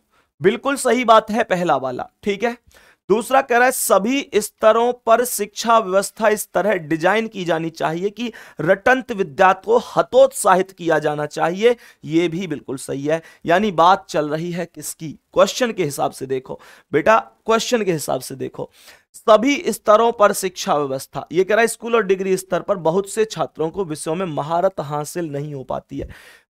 बिल्कुल सही बात है पहला वाला ठीक है दूसरा कह रहा है सभी स्तरों पर शिक्षा व्यवस्था इस तरह डिजाइन की जानी चाहिए कि रटंत विद्या को हतोत्साहित किया जाना चाहिए यह भी बिल्कुल सही है यानी बात चल रही है किसकी क्वेश्चन के हिसाब से देखो बेटा क्वेश्चन के हिसाब से देखो सभी स्तरों पर शिक्षा व्यवस्था ये कह रहा है स्कूल और डिग्री स्तर पर बहुत से छात्रों को विषयों में महारत हासिल नहीं हो पाती है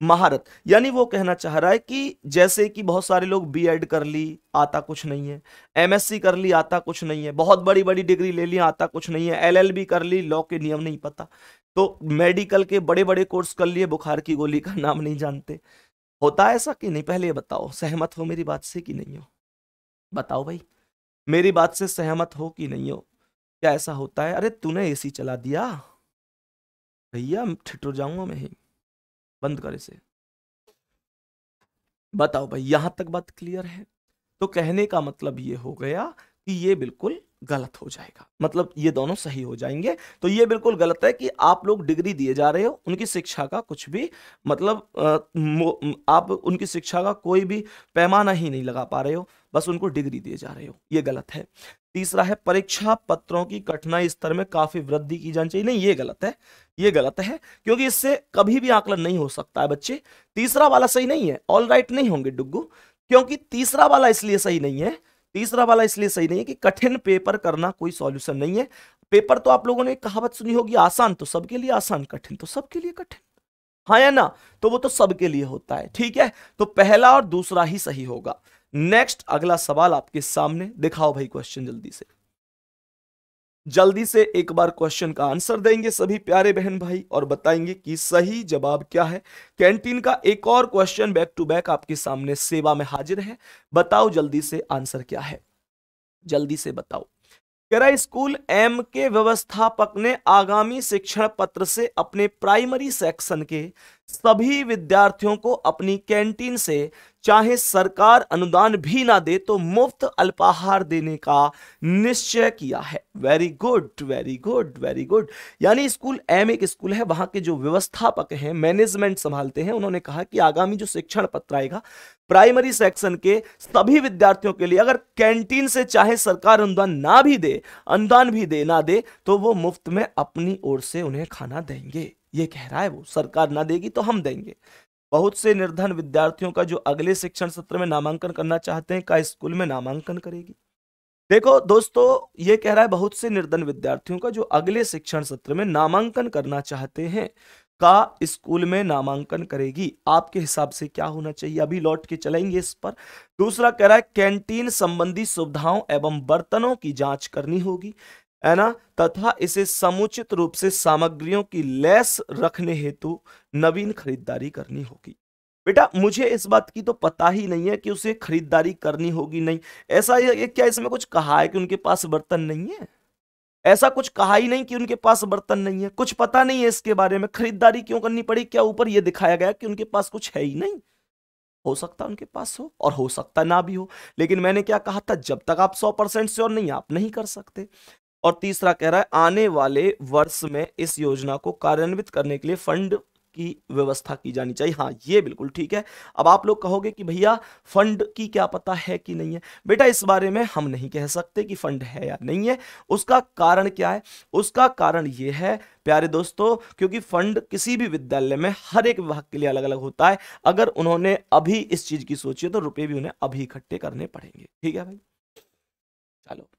महारत यानी वो कहना चाह रहा है कि जैसे कि बहुत सारे लोग बीएड कर ली आता कुछ नहीं है एमएससी कर ली आता कुछ नहीं है बहुत बड़ी बड़ी डिग्री ले ली आता कुछ नहीं है एलएलबी कर ली लॉ के नियम नहीं पता तो मेडिकल के बड़े बड़े कोर्स कर लिए बुखार की गोली का नाम नहीं जानते होता ऐसा कि नहीं पहले बताओ सहमत हो मेरी बात से कि नहीं हो बताओ भाई मेरी बात से सहमत हो कि नहीं हो क्या ऐसा होता है अरे तूने एसी चला दिया भैया ठिठुर जाऊंगा मैं ही बंद कर इसे बताओ भाई यहां तक बात क्लियर है तो कहने का मतलब ये हो गया कि ये बिल्कुल गलत हो जाएगा मतलब ये दोनों सही हो जाएंगे तो ये बिल्कुल गलत है कि आप लोग डिग्री दिए जा रहे हो उनकी शिक्षा का कुछ भी मतलब आप उनकी शिक्षा का कोई भी पैमाना ही नहीं लगा पा रहे हो बस उनको डिग्री दिए जा रहे हो ये गलत है तीसरा है परीक्षा पत्रों की कठिनाई स्तर में काफी वृद्धि की जानी चाहिए नहीं ये गलत है ये गलत है क्योंकि इससे कभी भी आकलन नहीं हो सकता है बच्चे तीसरा वाला सही नहीं है ऑल राइट नहीं होंगे डुग्गू क्योंकि तीसरा वाला इसलिए सही नहीं है तीसरा वाला इसलिए सही नहीं है कि कठिन पेपर करना कोई सॉल्यूशन नहीं है पेपर तो आप लोगों ने कहावत सुनी होगी आसान तो सबके लिए आसान कठिन तो सबके लिए कठिन हाँ या ना तो वो तो सबके लिए होता है ठीक है तो पहला और दूसरा ही सही होगा नेक्स्ट अगला सवाल आपके सामने दिखाओ भाई क्वेश्चन जल्दी से जल्दी से एक बार क्वेश्चन का आंसर देंगे सभी प्यारे बहन भाई और बताएंगे कि सही जवाब क्या है कैंटीन का एक और क्वेश्चन बैक टू बैक आपके सामने सेवा में हाजिर है बताओ जल्दी से आंसर क्या है जल्दी से बताओ करा स्कूल एम के व्यवस्थापक ने आगामी शिक्षण पत्र से अपने प्राइमरी सेक्शन के सभी विद्यार्थियों को अपनी कैंटीन से चाहे सरकार अनुदान भी ना दे तो मुफ्त अल्पाहार देने का निश्चय किया है very good very good very good यानी स्कूल एम एक स्कूल है वहां के जो व्यवस्थापक हैं मैनेजमेंट संभालते हैं उन्होंने कहा कि आगामी जो शिक्षण पत्र आएगा प्राइमरी सेक्शन के सभी विद्यार्थियों के लिए अगर कैंटीन से चाहे सरकार अनुदान ना भी दे अनुदान भी दे ना दे तो वो मुफ्त में अपनी ओर से उन्हें खाना देंगे ये कह रहा है वो सरकार ना देगी तो हम देंगे बहुत से निर्धन विद्यार्थियों का जो अगले शिक्षण सत्र में नामांकन करना चाहते हैं का स्कूल में नामांकन करेगी देखो दोस्तों ये कह रहा है बहुत से निर्धन विद्यार्थियों का जो अगले शिक्षण सत्र में नामांकन करना चाहते हैं का स्कूल में नामांकन करेगी आपके हिसाब से क्या होना चाहिए अभी लौट के चलेंगे इस पर दूसरा कह रहा है कैंटीन संबंधी सुविधाओं एवं बर्तनों की जांच करनी होगी है ना तथा इसे समुचित रूप से सामग्रियों की लैस रखने हेतु नवीन खरीदारी करनी होगी बेटा मुझे इस बात की तो पता ही नहीं है कि उसे खरीदारी करनी होगी नहीं ऐसा ये क्या इसमें कुछ कहा है कि उनके पास बर्तन नहीं है ऐसा कुछ कहा ही नहीं कि उनके पास बर्तन नहीं है कुछ पता नहीं है इसके बारे में खरीदारी क्यों करनी पड़ी क्या ऊपर ये दिखाया गया कि उनके पास कुछ है ही नहीं हो सकता उनके पास हो और हो सकता ना भी हो लेकिन मैंने क्या कहा था जब तक आप सौ परसेंट से और नहीं आप नहीं कर सकते और तीसरा कह रहा है आने वाले वर्ष में इस योजना को कार्यान्वित करने के लिए फंड की व्यवस्था की जानी चाहिए हाँ ये बिल्कुल ठीक है अब आप लोग कहोगे कि भैया फंड की क्या पता है कि नहीं है बेटा इस बारे में हम नहीं कह सकते कि फंड है या नहीं है उसका कारण क्या है उसका कारण ये है प्यारे दोस्तों क्योंकि फंड किसी भी विद्यालय में हर एक विभाग के लिए अलग अलग होता है अगर उन्होंने अभी इस चीज की सोची तो रुपये भी उन्हें अभी इकट्ठे करने पड़ेंगे ठीक है भाई चलो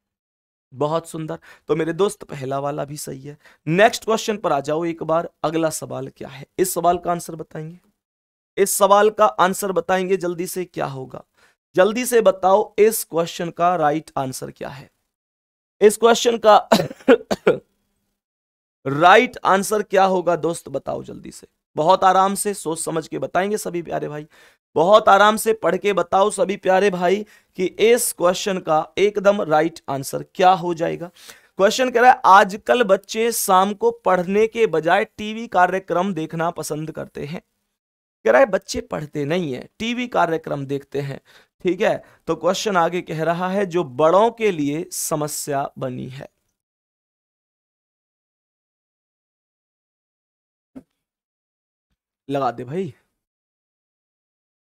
बहुत सुंदर तो मेरे दोस्त पहला वाला भी सही है नेक्स्ट क्वेश्चन पर आ जाओ एक बार अगला सवाल क्या है इस सवाल का आंसर बताएंगे इस सवाल का आंसर बताएंगे जल्दी से क्या होगा जल्दी से बताओ इस क्वेश्चन का राइट आंसर क्या है इस क्वेश्चन का राइट आंसर क्या होगा दोस्त बताओ जल्दी से बहुत आराम से सोच समझ के बताएंगे सभी प्यारे भाई बहुत आराम से पढ़ के बताओ सभी प्यारे भाई कि इस क्वेश्चन का एकदम राइट आंसर क्या हो जाएगा क्वेश्चन कह रहा है आजकल बच्चे शाम को पढ़ने के बजाय टीवी कार्यक्रम देखना पसंद करते हैं कह रहा है बच्चे पढ़ते नहीं है टीवी कार्यक्रम देखते हैं ठीक है तो क्वेश्चन आगे कह रहा है जो बड़ों के लिए समस्या बनी है लगा दे भाई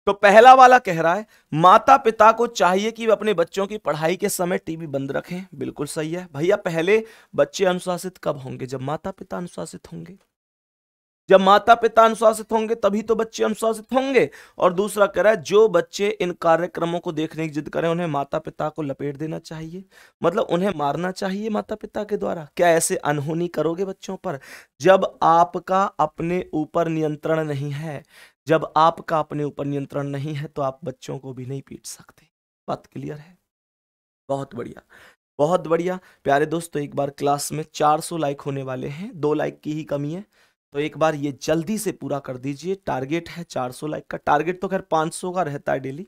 तो पहला वाला कह रहा है माता पिता को चाहिए कि वे अपने बच्चों की पढ़ाई के समय टीवी बंद रखें बिल्कुल सही है भैया पहले बच्चे अनुशासित कब होंगे जब माता पिता अनुशासित होंगे जब माता पिता अनुशासित होंगे तभी तो बच्चे अनुशासित होंगे और दूसरा कह रहा है जो बच्चे इन कार्यक्रमों को देखने की जिद करें उन्हें माता पिता को लपेट देना चाहिए मतलब उन्हें मारना चाहिए माता पिता के द्वारा क्या ऐसे अनहोनी करोगे बच्चों पर जब आपका अपने ऊपर नियंत्रण नहीं है जब आपका अपने ऊपर नियंत्रण नहीं है तो आप बच्चों को भी नहीं पीट सकते बात क्लियर है बहुत बढ़िया बहुत बढ़िया प्यारे दोस्तों एक बार क्लास में 400 लाइक होने वाले हैं दो लाइक की ही कमी है तो एक बार ये जल्दी से पूरा कर दीजिए टारगेट है 400 लाइक का टारगेट तो खैर 500 का रहता है डेली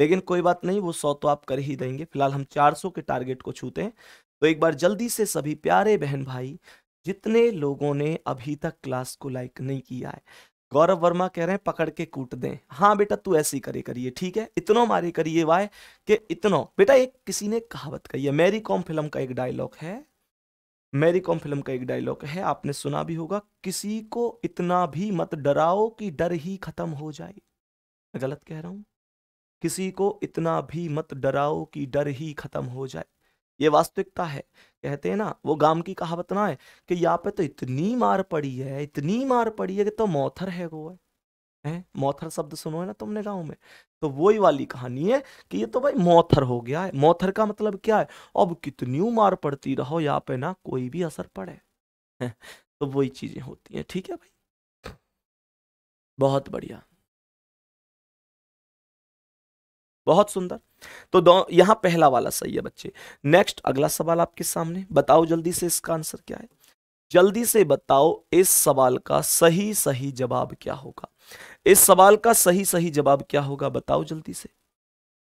लेकिन कोई बात नहीं वो 100 तो आप कर ही देंगे फिलहाल हम 400 के टारगेट को छूते हैं तो एक बार जल्दी से सभी प्यारे बहन भाई जितने लोगों ने अभी तक क्लास को लाइक नहीं किया है गौरव वर्मा कह रहे हैं पकड़ के कूट दें हाँ बेटा तू ऐसे ही करे करिए ठीक है इतनो मारे करिए वाय के इतनो बेटा एक किसी ने कहावत कही है मेरी कॉम फिल्म का एक डायलॉग है मैरी कॉम फिल्म का एक डायलॉग है आपने सुना भी होगा किसी को इतना भी मत डराओ कि डर ही खत्म हो जाए मैं गलत कह रहा हूँ किसी को इतना भी मत डराओ कि डर ही खत्म हो जाए ये वास्तविकता है कहते हैं ना वो गांव की कहावत ना है कि यहाँ पे तो इतनी मार पड़ी है इतनी मार पड़ी है कि तो मौथर है वो है है मौथर शब्द सुनो है ना तुमने गाँव में तो वही वाली कहानी है कि ये तो भाई मौथर हो गया है मौथर का मतलब क्या है अब कितनी मार पड़ती रहो यहाँ पे ना कोई भी असर पड़े है? तो वही चीजें होती हैं ठीक है भाई बहुत बढ़िया बहुत सुंदर तो दो यहां पहला वाला सही है बच्चे नेक्स्ट अगला सवाल आपके सामने बताओ जल्दी से इसका आंसर क्या है जल्दी से बताओ इस सवाल का सही सही जवाब क्या होगा इस सवाल का सही सही जवाब क्या होगा बताओ जल्दी से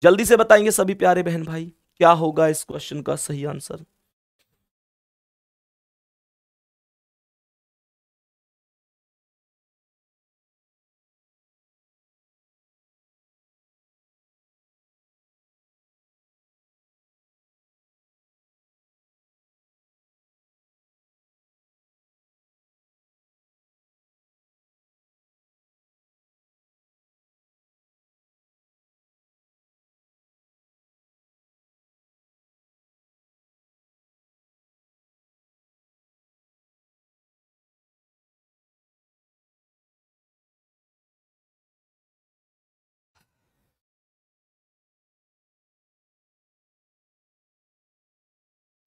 जल्दी से बताएंगे सभी प्यारे बहन भाई क्या होगा इस क्वेश्चन का सही आंसर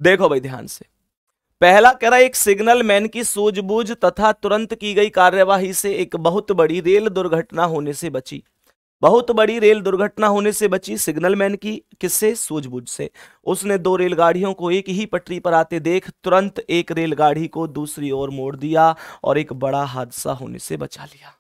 देखो भाई ध्यान से पहला कह रहा है एक सिग्नल मैन की सूझबूझ तथा तुरंत की गई कार्यवाही से एक बहुत बड़ी रेल दुर्घटना होने से बची बहुत बड़ी रेल दुर्घटना होने से बची सिग्नल मैन की किससे सूझबूझ से उसने दो रेलगाड़ियों को एक ही पटरी पर आते देख तुरंत एक रेलगाड़ी को दूसरी ओर मोड़ दिया और एक बड़ा हादसा होने से बचा लिया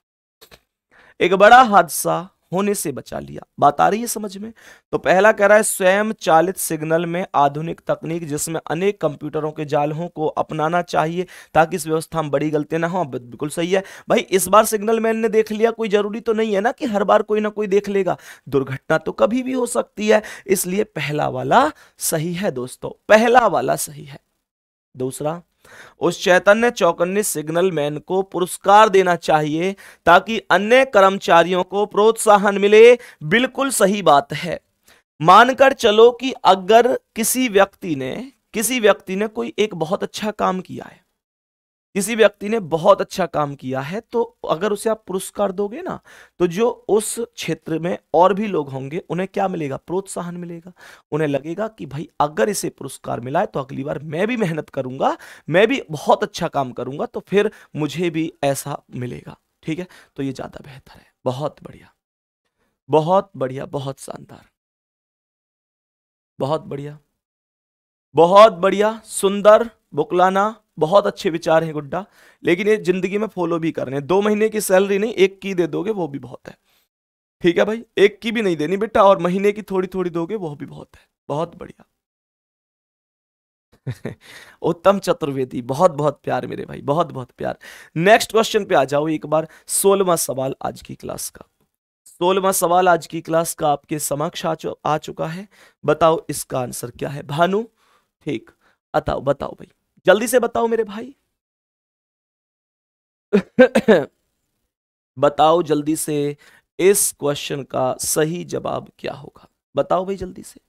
एक बड़ा हादसा होने से बचा लिया बात आ रही है समझ में तो पहला कह रहा है स्वयं चालित सिग्नल में आधुनिक तकनीक जिसमें अनेक कंप्यूटरों के जालों को अपनाना चाहिए ताकि इस व्यवस्था में बड़ी गलती ना हो हाँ, बिल्कुल सही है भाई इस बार सिग्नल मैन ने देख लिया कोई जरूरी तो नहीं है ना कि हर बार कोई ना कोई देख लेगा दुर्घटना तो कभी भी हो सकती है इसलिए पहला वाला सही है दोस्तों पहला वाला सही है दूसरा उस चैतन्य चौकन्नी सिग्नल मैन को पुरस्कार देना चाहिए ताकि अन्य कर्मचारियों को प्रोत्साहन मिले बिल्कुल सही बात है मानकर चलो कि अगर किसी व्यक्ति ने किसी व्यक्ति ने कोई एक बहुत अच्छा काम किया है किसी व्यक्ति ने बहुत अच्छा काम किया है तो अगर उसे आप पुरस्कार दोगे ना तो जो उस क्षेत्र में और भी लोग होंगे उन्हें क्या मिलेगा प्रोत्साहन मिलेगा उन्हें लगेगा कि भाई अगर इसे पुरस्कार मिला है तो अगली बार मैं भी मेहनत करूंगा मैं भी बहुत अच्छा काम करूंगा तो फिर मुझे भी ऐसा मिलेगा ठीक है तो ये ज़्यादा बेहतर है बहुत बढ़िया बहुत बढ़िया बहुत शानदार बहुत बढ़िया बहुत बढ़िया सुंदर बुकलाना बहुत अच्छे विचार हैं गुड्डा लेकिन ये जिंदगी में फॉलो भी करने दो महीने की सैलरी नहीं एक की दे दोगे वो भी बहुत है ठीक है भाई एक की भी नहीं देनी बेटा और महीने की थोड़ी थोड़ी दोगे वो भी बहुत है बहुत बढ़िया उत्तम चतुर्वेदी बहुत बहुत प्यार मेरे भाई बहुत बहुत प्यार नेक्स्ट क्वेश्चन पे आ जाओ एक बार सोलवा सवाल आज की क्लास का सोलवा सवाल आज की क्लास का आपके समक्ष आ, चु, आ चुका है बताओ इसका आंसर क्या है भानु ठीक बताओ बताओ भाई जल्दी से बताओ मेरे भाई बताओ जल्दी से इस क्वेश्चन का सही जवाब क्या होगा बताओ भाई जल्दी से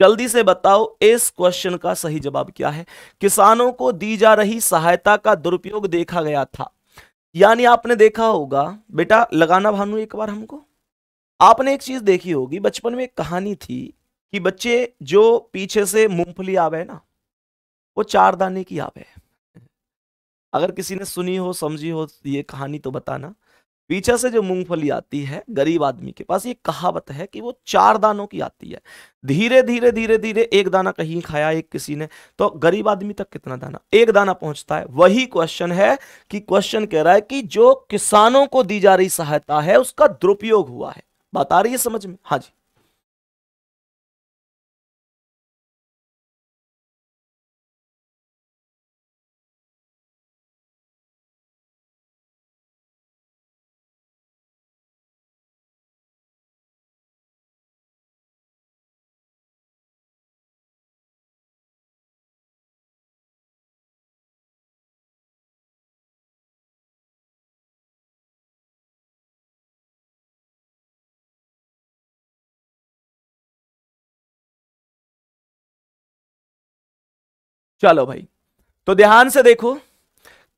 जल्दी से बताओ इस क्वेश्चन का सही जवाब क्या है किसानों को दी जा रही सहायता का दुरुपयोग देखा गया था यानी आपने देखा होगा बेटा लगाना भानु एक बार हमको आपने एक चीज देखी होगी बचपन में एक कहानी थी कि बच्चे जो पीछे से मूंगफली आवे ना वो चार दाने की आब है अगर किसी ने सुनी हो समझी हो ये कहानी तो बताना पीछे से जो मूंगफली आती है गरीब आदमी के पास ये कहावत है कि वो चार दानों की आती है धीरे धीरे धीरे धीरे एक दाना कहीं खाया एक किसी ने तो गरीब आदमी तक कितना दाना एक दाना पहुंचता है वही क्वेश्चन है कि क्वेश्चन कह रहा है कि जो किसानों को दी जा रही सहायता है उसका दुरुपयोग हुआ है बात आ रही है समझ में हाँ जी चलो भाई तो ध्यान से देखो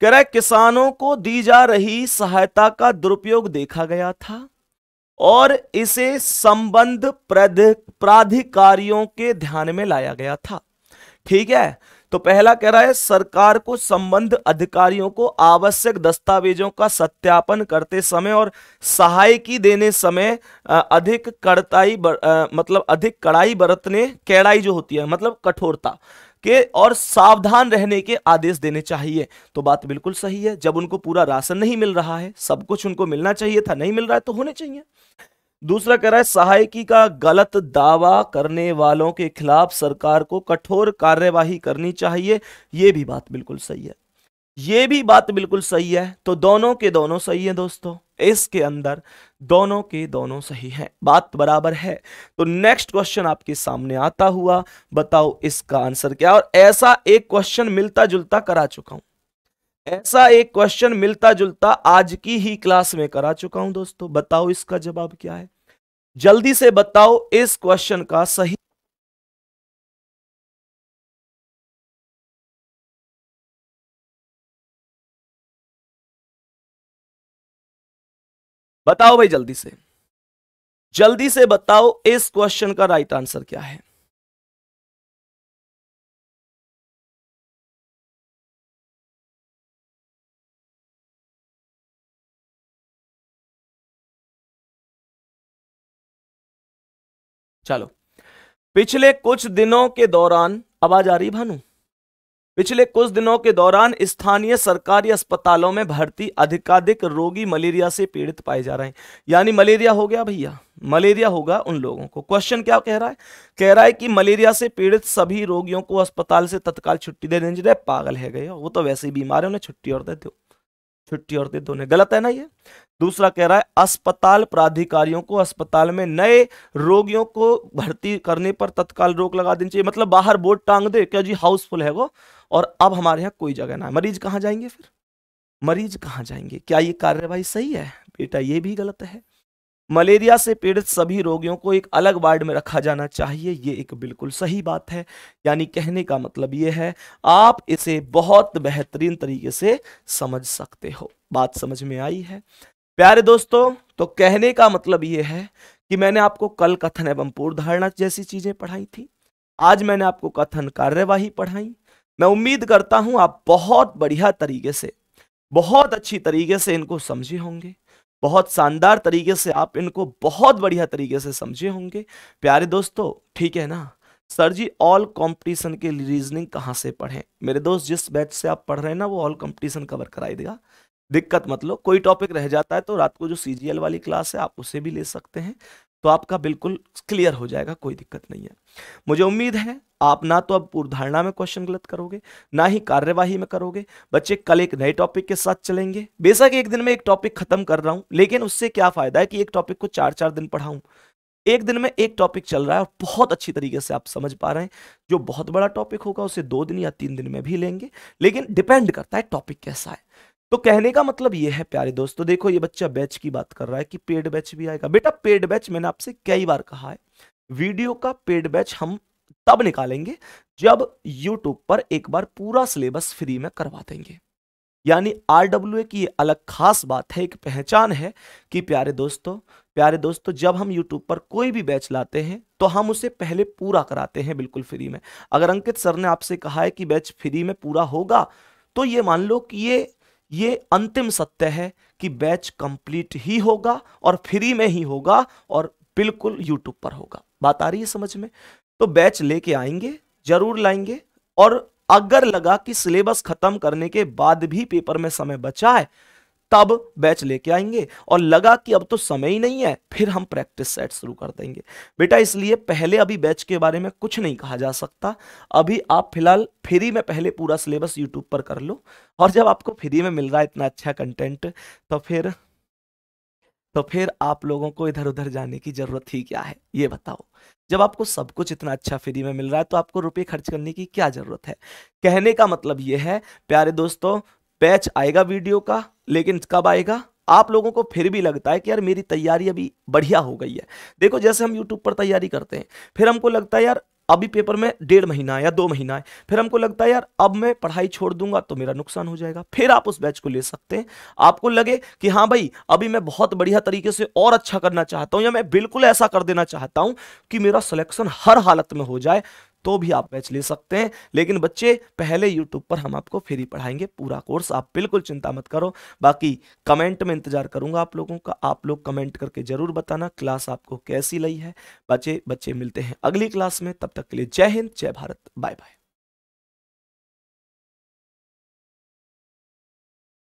कह रहा है किसानों को दी जा रही सहायता का दुरुपयोग देखा गया था और इसे संबंध प्राधिकारियों के ध्यान में लाया गया था ठीक है तो पहला कह रहा है सरकार को संबंध अधिकारियों को आवश्यक दस्तावेजों का सत्यापन करते समय और सहायकी देने समय अधिक कड़ताई मतलब अधिक कड़ाई बरतने कड़ाई जो होती है मतलब कठोरता के और सावधान रहने के आदेश देने चाहिए तो बात बिल्कुल सही है जब उनको पूरा राशन नहीं मिल रहा है सब कुछ उनको मिलना चाहिए था नहीं मिल रहा है तो होने चाहिए दूसरा कह रहा है सहायकी का गलत दावा करने वालों के खिलाफ सरकार को कठोर कार्यवाही करनी चाहिए यह भी बात बिल्कुल सही है ये भी बात बिल्कुल सही है तो दोनों के दोनों सही है दोस्तों इसके अंदर दोनों के दोनों सही हैं बात बराबर है तो नेक्स्ट क्वेश्चन आपके सामने आता हुआ बताओ इसका आंसर क्या और ऐसा एक क्वेश्चन मिलता जुलता करा चुका हूं ऐसा एक क्वेश्चन मिलता जुलता आज की ही क्लास में करा चुका हूं दोस्तों बताओ इसका जवाब क्या है जल्दी से बताओ इस क्वेश्चन का सही बताओ भाई जल्दी से जल्दी से बताओ इस क्वेश्चन का राइट आंसर क्या है चलो पिछले कुछ दिनों के दौरान आवाज आ रही भानु पिछले कुछ दिनों के दौरान स्थानीय सरकारी अस्पतालों में भर्ती अधिकाधिक रोगी मलेरिया से पीड़ित पाए जा रहे हैं यानी मलेरिया हो गया भैया मलेरिया होगा उन लोगों को क्वेश्चन क्या कह रहा है कह रहा है कि मलेरिया से पीड़ित सभी रोगियों को अस्पताल से तत्काल छुट्टी दे देंगे पागल है गए वो तो वैसे ही बीमार है उन्हें छुट्टी और दे दो फिफ्टी और दे दोनों गलत है ना ये दूसरा कह रहा है अस्पताल प्राधिकारियों को अस्पताल में नए रोगियों को भर्ती करने पर तत्काल रोक लगा देनी चाहिए मतलब बाहर बोर्ड टांग दे क्या जी हाउसफुल है वो और अब हमारे यहाँ कोई जगह ना है मरीज कहाँ जाएंगे फिर मरीज कहाँ जाएंगे क्या ये कार्यवाही सही है बेटा ये भी गलत है मलेरिया से पीड़ित सभी रोगियों को एक अलग वार्ड में रखा जाना चाहिए ये एक बिल्कुल सही बात है यानी कहने का मतलब ये है आप इसे बहुत बेहतरीन तरीके से समझ सकते हो बात समझ में आई है प्यारे दोस्तों तो कहने का मतलब ये है कि मैंने आपको कल कथन एवं पूर्व धारणा जैसी चीजें पढ़ाई थी आज मैंने आपको कथन कार्यवाही पढ़ाई मैं उम्मीद करता हूं आप बहुत बढ़िया तरीके से बहुत अच्छी तरीके से इनको समझे होंगे बहुत शानदार तरीके से आप इनको बहुत बढ़िया तरीके से समझे होंगे प्यारे दोस्तों ठीक है ना सर जी ऑल कंपटीशन के रीजनिंग कहाँ से पढ़ें मेरे दोस्त जिस बैच से आप पढ़ रहे हैं ना वो ऑल कंपटीशन कवर कराई देगा दिक्कत मतलब कोई टॉपिक रह जाता है तो रात को जो सी वाली क्लास है आप उसे भी ले सकते हैं तो आपका बिल्कुल क्लियर हो जाएगा कोई दिक्कत नहीं है मुझे उम्मीद है आप ना तो अब पूर्व धारणा में क्वेश्चन गलत करोगे ना ही कार्यवाही में करोगे बच्चे कल एक नए टॉपिक के साथ चलेंगे बेशक एक दिन में एक टॉपिक खत्म कर रहा हूं लेकिन उससे क्या फायदा है कि एक टॉपिक को चार चार दिन पढ़ाऊं एक दिन में एक टॉपिक चल रहा है और बहुत अच्छी तरीके से आप समझ पा रहे हैं जो बहुत बड़ा टॉपिक होगा उसे दो दिन या तीन दिन में भी लेंगे लेकिन डिपेंड करता है टॉपिक कैसा है तो कहने का मतलब यह है प्यारे दोस्तों देखो ये बच्चा बैच की बात कर रहा है कि पेड बैच भी आएगा बेटा पेड बैच मैंने आपसे कई बार कहा है वीडियो का पेड बैच हम तब निकालेंगे जब यूट्यूब पर एक बार पूरा सिलेबस फ्री में करवा देंगे यानी आर डब्ल्यू ए की ये अलग खास बात है एक पहचान है कि प्यारे दोस्तों प्यारे दोस्तों जब हम YouTube पर कोई भी बैच लाते हैं तो हम उसे पहले पूरा कराते हैं बिल्कुल फ्री में अगर अंकित सर ने आपसे कहा है कि बैच फ्री में पूरा होगा तो ये मान लो कि ये ये अंतिम सत्य है कि बैच कंप्लीट ही होगा और फ्री में ही होगा और बिल्कुल यूट्यूब पर होगा बात आ रही है समझ में तो बैच लेके आएंगे जरूर लाएंगे और अगर लगा कि सिलेबस खत्म करने के बाद भी पेपर में समय बचा है तब बैच लेके आएंगे और लगा कि अब तो समय ही नहीं है फिर हम प्रैक्टिस सेट शुरू कर देंगे बेटा इसलिए पहले अभी बैच के बारे में कुछ नहीं कहा जा सकता अभी आप फिलहाल फ्री में पहले पूरा सिलेबस यूट्यूब पर कर लो और जब आपको फ्री में मिल रहा है इतना अच्छा कंटेंट तो फिर तो फिर आप लोगों को इधर उधर जाने की जरूरत ही क्या है ये बताओ जब आपको सब कुछ इतना अच्छा फ्री में मिल रहा है तो आपको रुपये खर्च करने की क्या जरूरत है कहने का मतलब ये है प्यारे दोस्तों पैच आएगा वीडियो का लेकिन कब आएगा आप लोगों को फिर भी लगता है कि यार मेरी तैयारी अभी बढ़िया हो गई है देखो जैसे हम यूट्यूब पर तैयारी करते हैं फिर हमको लगता है यार अभी पेपर में डेढ़ महीना है या दो महीना है फिर हमको लगता है यार अब मैं पढ़ाई छोड़ दूंगा तो मेरा नुकसान हो जाएगा फिर आप उस बैच को ले सकते हैं आपको लगे कि हाँ भाई अभी मैं बहुत बढ़िया तरीके से और अच्छा करना चाहता हूँ या मैं बिल्कुल ऐसा कर देना चाहता हूँ कि मेरा सिलेक्शन हर हालत में हो जाए तो भी आप बैच ले सकते हैं लेकिन बच्चे पहले यूट्यूब पर हम आपको फ्री पढ़ाएंगे पूरा कोर्स आप बिल्कुल चिंता मत करो बाकी कमेंट में इंतजार करूंगा आप लोगों का आप लोग कमेंट करके जरूर बताना क्लास आपको कैसी लगी है बच्चे बच्चे मिलते हैं अगली क्लास में तब तक के लिए जय हिंद जय भारत बाय बाय